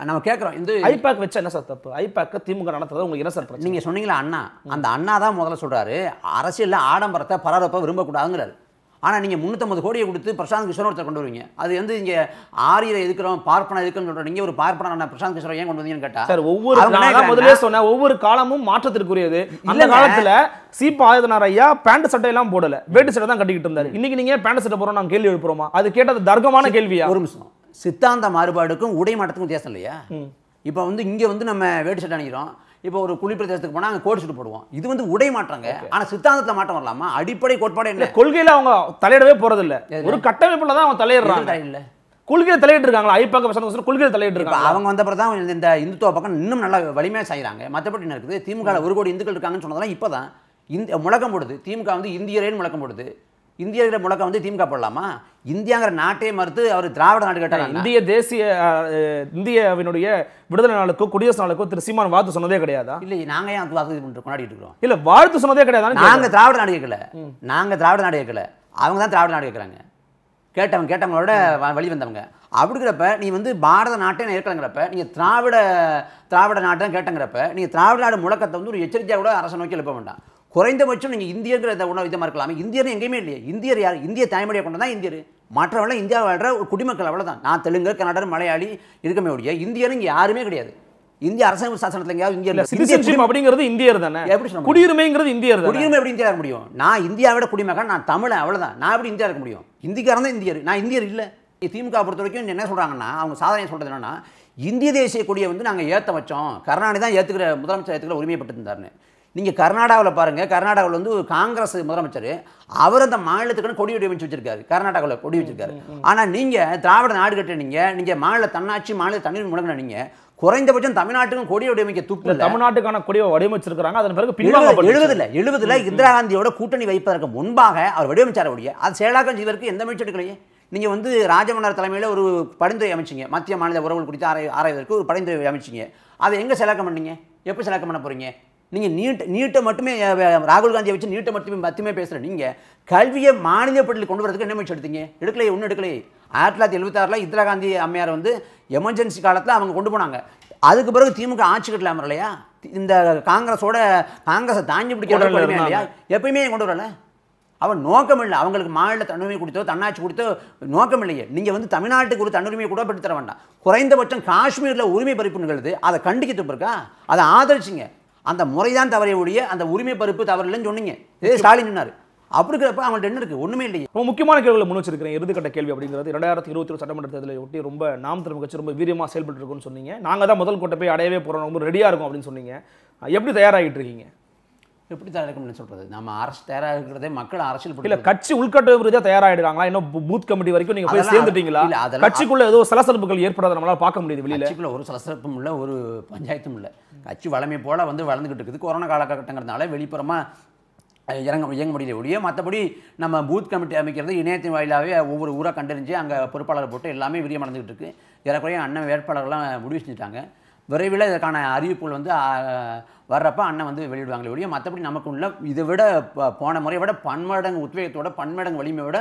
நம்ம கேட்குறோம் இந்த ஐபேக் வச்சா என்ன சார் தப்பு ஐபேக் திமுக நடத்துறது உங்களுக்கு என்ன சார் நீங்கள் சொன்னீங்களா அண்ணா அந்த அண்ணா தான் முதல்ல சொல்கிறாரு அரசியலில் ஆடம்பரத்தை பரபரப்பை விரும்பக்கூடாதுங்கிறாரு ஆனால் நீங்கள் முந்நூற்றம்பது கோடியை கொடுத்து பிரசாந்த் கிஷோர் ஒருத்தர் கொண்டு வருவீங்க அது வந்து இங்கே ஆரியில் இருக்கிறோம் பார்ப்பனா இருக்குன்னு சொல்கிறோம் நீங்கள் ஒரு பார்ப்பனா பிரசாந்த் கிஷோர் ஏன் கொண்டு வந்தீங்கன்னு கேட்டால் சார்
ஒவ்வொரு முதலே சொன்னேன் ஒவ்வொரு காலமும் மாற்றத்திற்குரியது அந்த காலத்தில் சீப்பா ஆயுதனார் ஐயா பேண்ட் சட்டையெல்லாம் போடலை வேட்டு சட்டை தான் கட்டிக்கிட்டு இருந்தார் இன்னைக்கு நீங்கள் பேண்ட் சட்டை போகிறோம் நாங்கள் கேள்வி எழுப்புறோமா அது கேட்டது தர்க்கமான கேள்வியா ஒரு நிமிஷம் சித்தாந்த மாறுபாடுக்கும் உடை மாற்றத்துக்கும் வித்தியாசம் இல்லையா இப்போ வந்து இங்கே வந்து நம்ம
வேட்டு சட்டை அணிகிறோம் இப்போ ஒரு குளி பிரதேசத்துக்கு போனால் அங்கே கோட் சுட்டு போடுவோம் இது வந்து உடை மாற்றாங்க ஆனால் சித்தாந்தத்தில் மாற்றம்
வரலாமா அடிப்படை கோட்பாடு என்ன கொள்கையில் அவங்க தலையிடவே போகிறதில்ல ஒரு கட்டமைப்பில் தான் அவங்க தலையிடுறாங்க தலையிடல கொள்கையில் தலையிட்டு இருக்காங்களா ஐப்பாக்க பசங்க கொள்கையில் தலையிட்டு இருக்காங்க அவங்க வந்தப்பறம் தான் இந்த இந்துத்துவ பக்கம் இன்னும் நல்லா
வலிமையாக செய்கிறாங்க மற்றபடி என்ன இருக்குது திமுக ஒரு கோடி இந்துக்கள் இருக்காங்கன்னு சொன்னதெல்லாம் இப்போ தான் இந்த முழக்கம் போடுது திமுக வந்து இந்தியரேன்னு முழக்கம் போடுது இந்தியர்கிற முழக்கம் வந்து திமுக போடலாமா இந்தியாங்கிற நாட்டே மறுத்து அவர்
திராவிட நாடு கேட்டாங்க இந்திய தேசிய இந்தியாவினுடைய விடுதலை நாளுக்கும் குடியரசு நாளுக்கோ திரு சீமான் வாழ்த்து சொன்னதே கிடையாதா
இல்லை நாங்கள் ஏன் வாழ்த்து கொண்டாடிட்டு இருக்கிறோம்
இல்லை வாழ்த்து சொன்னதே கிடையாது நாங்கள் திராவிட நாடு
கேட்கல நாங்க திராவிட நாடு கேட்கல அவங்க தான் திராவிட நாடு கேட்குறாங்க கேட்டவங்க கேட்டவங்களோட வழி வந்தவங்க அப்படிங்கிறப்ப நீ வந்து பாரத நாட்டை நான் இருக்கிறங்கிறப்ப நீங்கள் திராவிட திராவிட நாட்டை கேட்டங்கிறப்ப நீங்கள் திராவிட நாடு முழக்கத்தை வந்து ஒரு எச்சரிக்கையாக கூட அரசை நோக்கி எழுப்ப வேண்டாம் குறைந்தபட்சம் நீங்கள் இந்தியங்கிற உணவு விதமாக இருக்கலாமே இந்தியர் எங்கேயுமே இல்லையா இந்தியர் யார் இந்திய தாய்மொழியை கொண்டு தான் இந்தியர் மற்றவர்கள் இந்தியா வாழ்கிற ஒரு குடிமக்கள் அவ்வளோதான் நான் தெலுங்கு கன்னடர் மலையாளி இருக்கமே முடிய இந்தியர் இங்கே யாருமே கிடையாது இந்திய அரசாங்க சாசனத்தில் எங்கேயாவது
இந்தியர் சிட்டிசன்ஷிப் அப்படிங்கிறது இந்தியர் தானே எப்படி சொல்ல குடியுரிமைங்கிறது இந்தியர் குடியுரிமை எப்படி இந்தியா இருக்க முடியும்
நான் இந்தியாவோட குடிமகன் நான் தமிழன் அவ்வளோதான் நான் எப்படி இந்தியா இருக்க முடியும் இந்திக்காரன் தான் இந்தியர் நான் இந்தியர் இல்லை திமுக பொறுத்த வரைக்கும் என்ன சொல்கிறாங்கன்னா அவங்க சாதனை சொல்கிறது என்னன்னா இந்திய தேசிய கொடியை வந்து நாங்கள் ஏற்ற வச்சோம் கருணாநிதி தான் ஏற்றுக்கிற முதலமைச்சர் ஏற்றுக்கிற உரிமைப்பட்டிருந்தார்னு நீங்கள் கர்நாடகாவில் பாருங்கள் கர்நாடகாவில் வந்து காங்கிரஸ் முதலமைச்சர் அவர் அந்த மாநிலத்துக்குன்னு கொடி வடிவமைச்சு வச்சிருக்காரு கர்நாடகாவில் கொடி வச்சிருக்காரு ஆனால் நீங்கள் திராவிட நாடு கட்டினீங்க நீங்கள் மாநில தன்னாட்சி மாநில தண்ணீர் நீங்கள் குறைந்தபட்சம் தமிழ்நாட்டுக்கும் கொடி வடிவமைக்க
தூக்கல தமிழ்நாட்டுக்கான கொடியை வடிவமைச்சிருக்காங்க அதன் பிறகு எழுபதுல எழுபதுல இந்திரா
காந்தியோட கூட்டணி வைப்பதற்கு முன்பாக அவர் வடிவமைச்சார ஒழிய அது செயலாக்கம் செய்வதற்கு எந்த முயற்சி எடுக்கலையே நீங்கள் வந்து ராஜமன்னர் தலைமையில் ஒரு பரிந்துரை அமைச்சிங்க மத்திய மாநில உறவுகள் குறித்து ஆராய் ஆராய்வதற்கு ஒரு பரிந்துரை அமைச்சிங்க அதை எங்கே செலக்கம் பண்ணீங்க எப்போ செலக்கம் பண்ண போகிறீங்க நீங்கள் நீட்ட நீட்டை மட்டுமே ராகுல் காந்தியை வச்சு நீட்டை மட்டுமே மட்டுமே பேசுகிறேன் நீங்கள் கல்வியை மாநில பட்டியலில் கொண்டு வரதுக்கு என்ன முயற்சி எடுத்தீங்க எடுக்கலையே ஒன்றும் எடுக்கலையே ஆயிரத்தி தொள்ளாயிரத்தி எழுபத்தாறில் இந்திரா காந்தி அம்மையார் வந்து எமர்ஜென்சி காலத்தில் அவங்க கொண்டு போனாங்க அதுக்கு பிறகு திமுக ஆட்சி கட்டலாம் இல்லையா இந்த காங்கிரஸோட காங்கிரஸை தாங்கி பிடிக்க இல்லையா எப்பயுமே கொண்டு வரல அவன் நோக்கம் இல்லை அவங்களுக்கு மாநில தன்னுரிமை கொடுத்தோ தன்னாட்சி கொடுத்தோ நோக்கம் இல்லையே நீங்கள் வந்து தமிழ்நாட்டுக்கு ஒரு தன்னுரிமை கூட பெற்றுத்தர வேண்டாம் குறைந்தபட்சம் காஷ்மீரில் உரிமை பறிப்பு நிகழ்து அதை கண்டிக்க துப்பிருக்கா அதை ஆதரிச்சிங்க அந்த முறை தான் தவறைய ஒழிய அந்த உரிமை பருப்பு தவறு இல்லைன்னு சொன்னீங்க இதே ஸ்டாலின் சொன்னார்
அப்படி இருக்கிறப்ப அவங்கள்ட்ட என்ன இருக்குது ஒன்றுமே இல்லையே ரொம்ப முக்கியமான கேள்விகளை முன் வச்சிருக்கிறேன் இறுதிக்கட்ட கேள்வி அப்படிங்கிறது ரெண்டாயிரத்தி இருபத்தி ஒரு சட்டமன்ற தேர்தலை ஒட்டி ரொம்ப நாம் திரும்ப கட்சி ரொம்ப வீரியமாக செயல்பட்டு இருக்குன்னு சொன்னீங்க நாங்கள் தான் முதல் கோட்டை போய் அடையவே போகிறோம் ரொம்ப ரெடியாக இருக்கும் அப்படின்னு சொன்னீங்க எப்படி தயாராகிட்டு இருக்கீங்க எப்படி தயாரிக்கணும்னு சொல்கிறது நம்ம அரசு தயாராக
இருக்கிறதே மக்கள் அரசியல் இல்லை
கட்சி உள்கட்ட ரீதியாக தயாராகிடுறாங்களா இன்னும் பூத் கமிட்டி வரைக்கும் நீங்கள் போய் சேர்ந்துட்டீங்களா அதெல்லாம் கட்சிக்குள்ளே ஏதோ சலசலப்புகள் ஏற்படாத நம்மளால் பார்க்க முடியுது வெளியில் கட்சிக்குள்ளே ஒரு சலசலப்பும் இல்லை ஒரு பஞ்சாயத்தும் இல்லை
கட்சி வளமை போல் வந்து வளர்ந்துகிட்டு இருக்குது கொரோனா காலகட்டங்கிறதுனால வெளிப்புறமாக இறங்க இயங்க முடியல ஒழிய மற்றபடி நம்ம பூத் கமிட்டி அமைக்கிறது இணையத்தின் வாயிலாகவே ஒவ்வொரு ஊராக கண்டறிஞ்சு அங்கே பொறுப்பாளர் போட்டு எல்லாமே விரியமடைந்துக்கிட்டு இருக்குது ஏறக்குறைய அண்ணன் வேட்பாளர்கள்லாம் முடிவு செஞ்சுட்டாங்க விரைவில் இதற்கான அறிவிப்புகள் வந்து வர்றப்ப அண்ணன் வந்து வெளியிடுவாங்களே ஒழிய மற்றபடி நமக்கு உள்ள இதை விட போன முறையை விட பன்மடங்கு உத்வேகத்தோட பன்மடங்கு வலிமையோட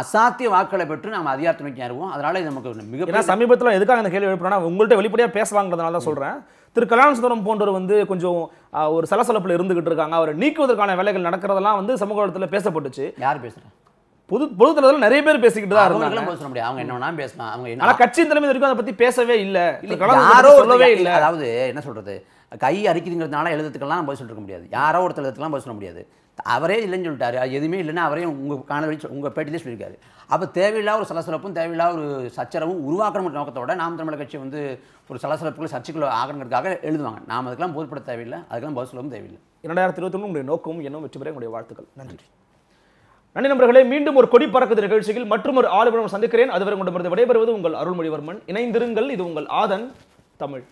அசாத்திய வாக்களை பெற்று நம்ம அதிகாரத்தை நோக்கி ஏறுவோம்
அதனால இது நமக்கு மிக சமீபத்தில் எதுக்காக அந்த கேள்வி எழுப்பினா உங்கள்கிட்ட வெளிப்படையாக பேசுவாங்கிறதுனால தான் சொல்கிறேன் திரு கல்யாண சுந்தரம் போன்றவர் வந்து கொஞ்சம் ஒரு சலசலப்பில் இருந்துகிட்டு இருக்காங்க அவரை நீக்குவதற்கான வேலைகள் நடக்கிறதெல்லாம் வந்து சமூக இடத்துல பேசப்பட்டுச்சு யார் பேசுகிறேன் பொது பொது தலைவர்கள் நிறைய பேர் பேசிக்கிட்டு தான் இருந்தாங்க
பேச முடியாது அவங்க என்ன வேணாலும்
பேசலாம் அவங்க ஆனால் கட்சியின் தலைமை வரைக்கும் அதை பற்றி பேசவே இல்லை யாரோ சொல்லவே இல்லை அதாவது என்ன சொல்றது
கை அரிக்குதுங்கிறதுனால எழுதத்துக்கெல்லாம் போய் சொல்லிருக்க முடியாது யாரோ ஒருத்தர் எழுதத்துக்கெல்லாம் போய் சொல்ல முடியாது அவரே இல்லைன்னு சொல்லிட்டாரு எதுவுமே இல்லைன்னா அவரே உங்கள் வழி உங்கள் பேட்டிலே சொல்லியிருக்காரு அப்போ தேவையில்லா ஒரு சலசலப்பும் தேவையில்லா ஒரு சச்சரவும் உருவாக்கணும் நோக்கத்தோட நாம் தமிழக கட்சி வந்து ஒரு சலசலப்புக்குள்ள சர்ச்சைக்குள்ள ஆகணுங்கிறதுக்காக எழுதுவாங்க
நாம் அதுக்கெல்லாம் போர்ப்பட தேவையில்லை அதுக்கெல்லாம் பதில் சொல்லவும் தேவையில்லை இரண்டாயிரத்தி இருபத்தி ஒன்று உங்களுடைய நோக்கமும் என்னும் வெற்றி பெற உங்களுடைய வாழ்த்துக்கள் நன்றி நன்றி நண்பர்களே மீண்டும் ஒரு கொடி பறக்குது நிகழ்ச்சியில் மற்றும் ஒரு ஆளுநர் சந்திக்கிறேன் அதுவரை உங்களிடமிருந்து விடைபெறுவது உங்கள் அருள்மொழிவர்மன் இணைந்திருங்கள் இது உங்கள் ஆதன் தமிழ்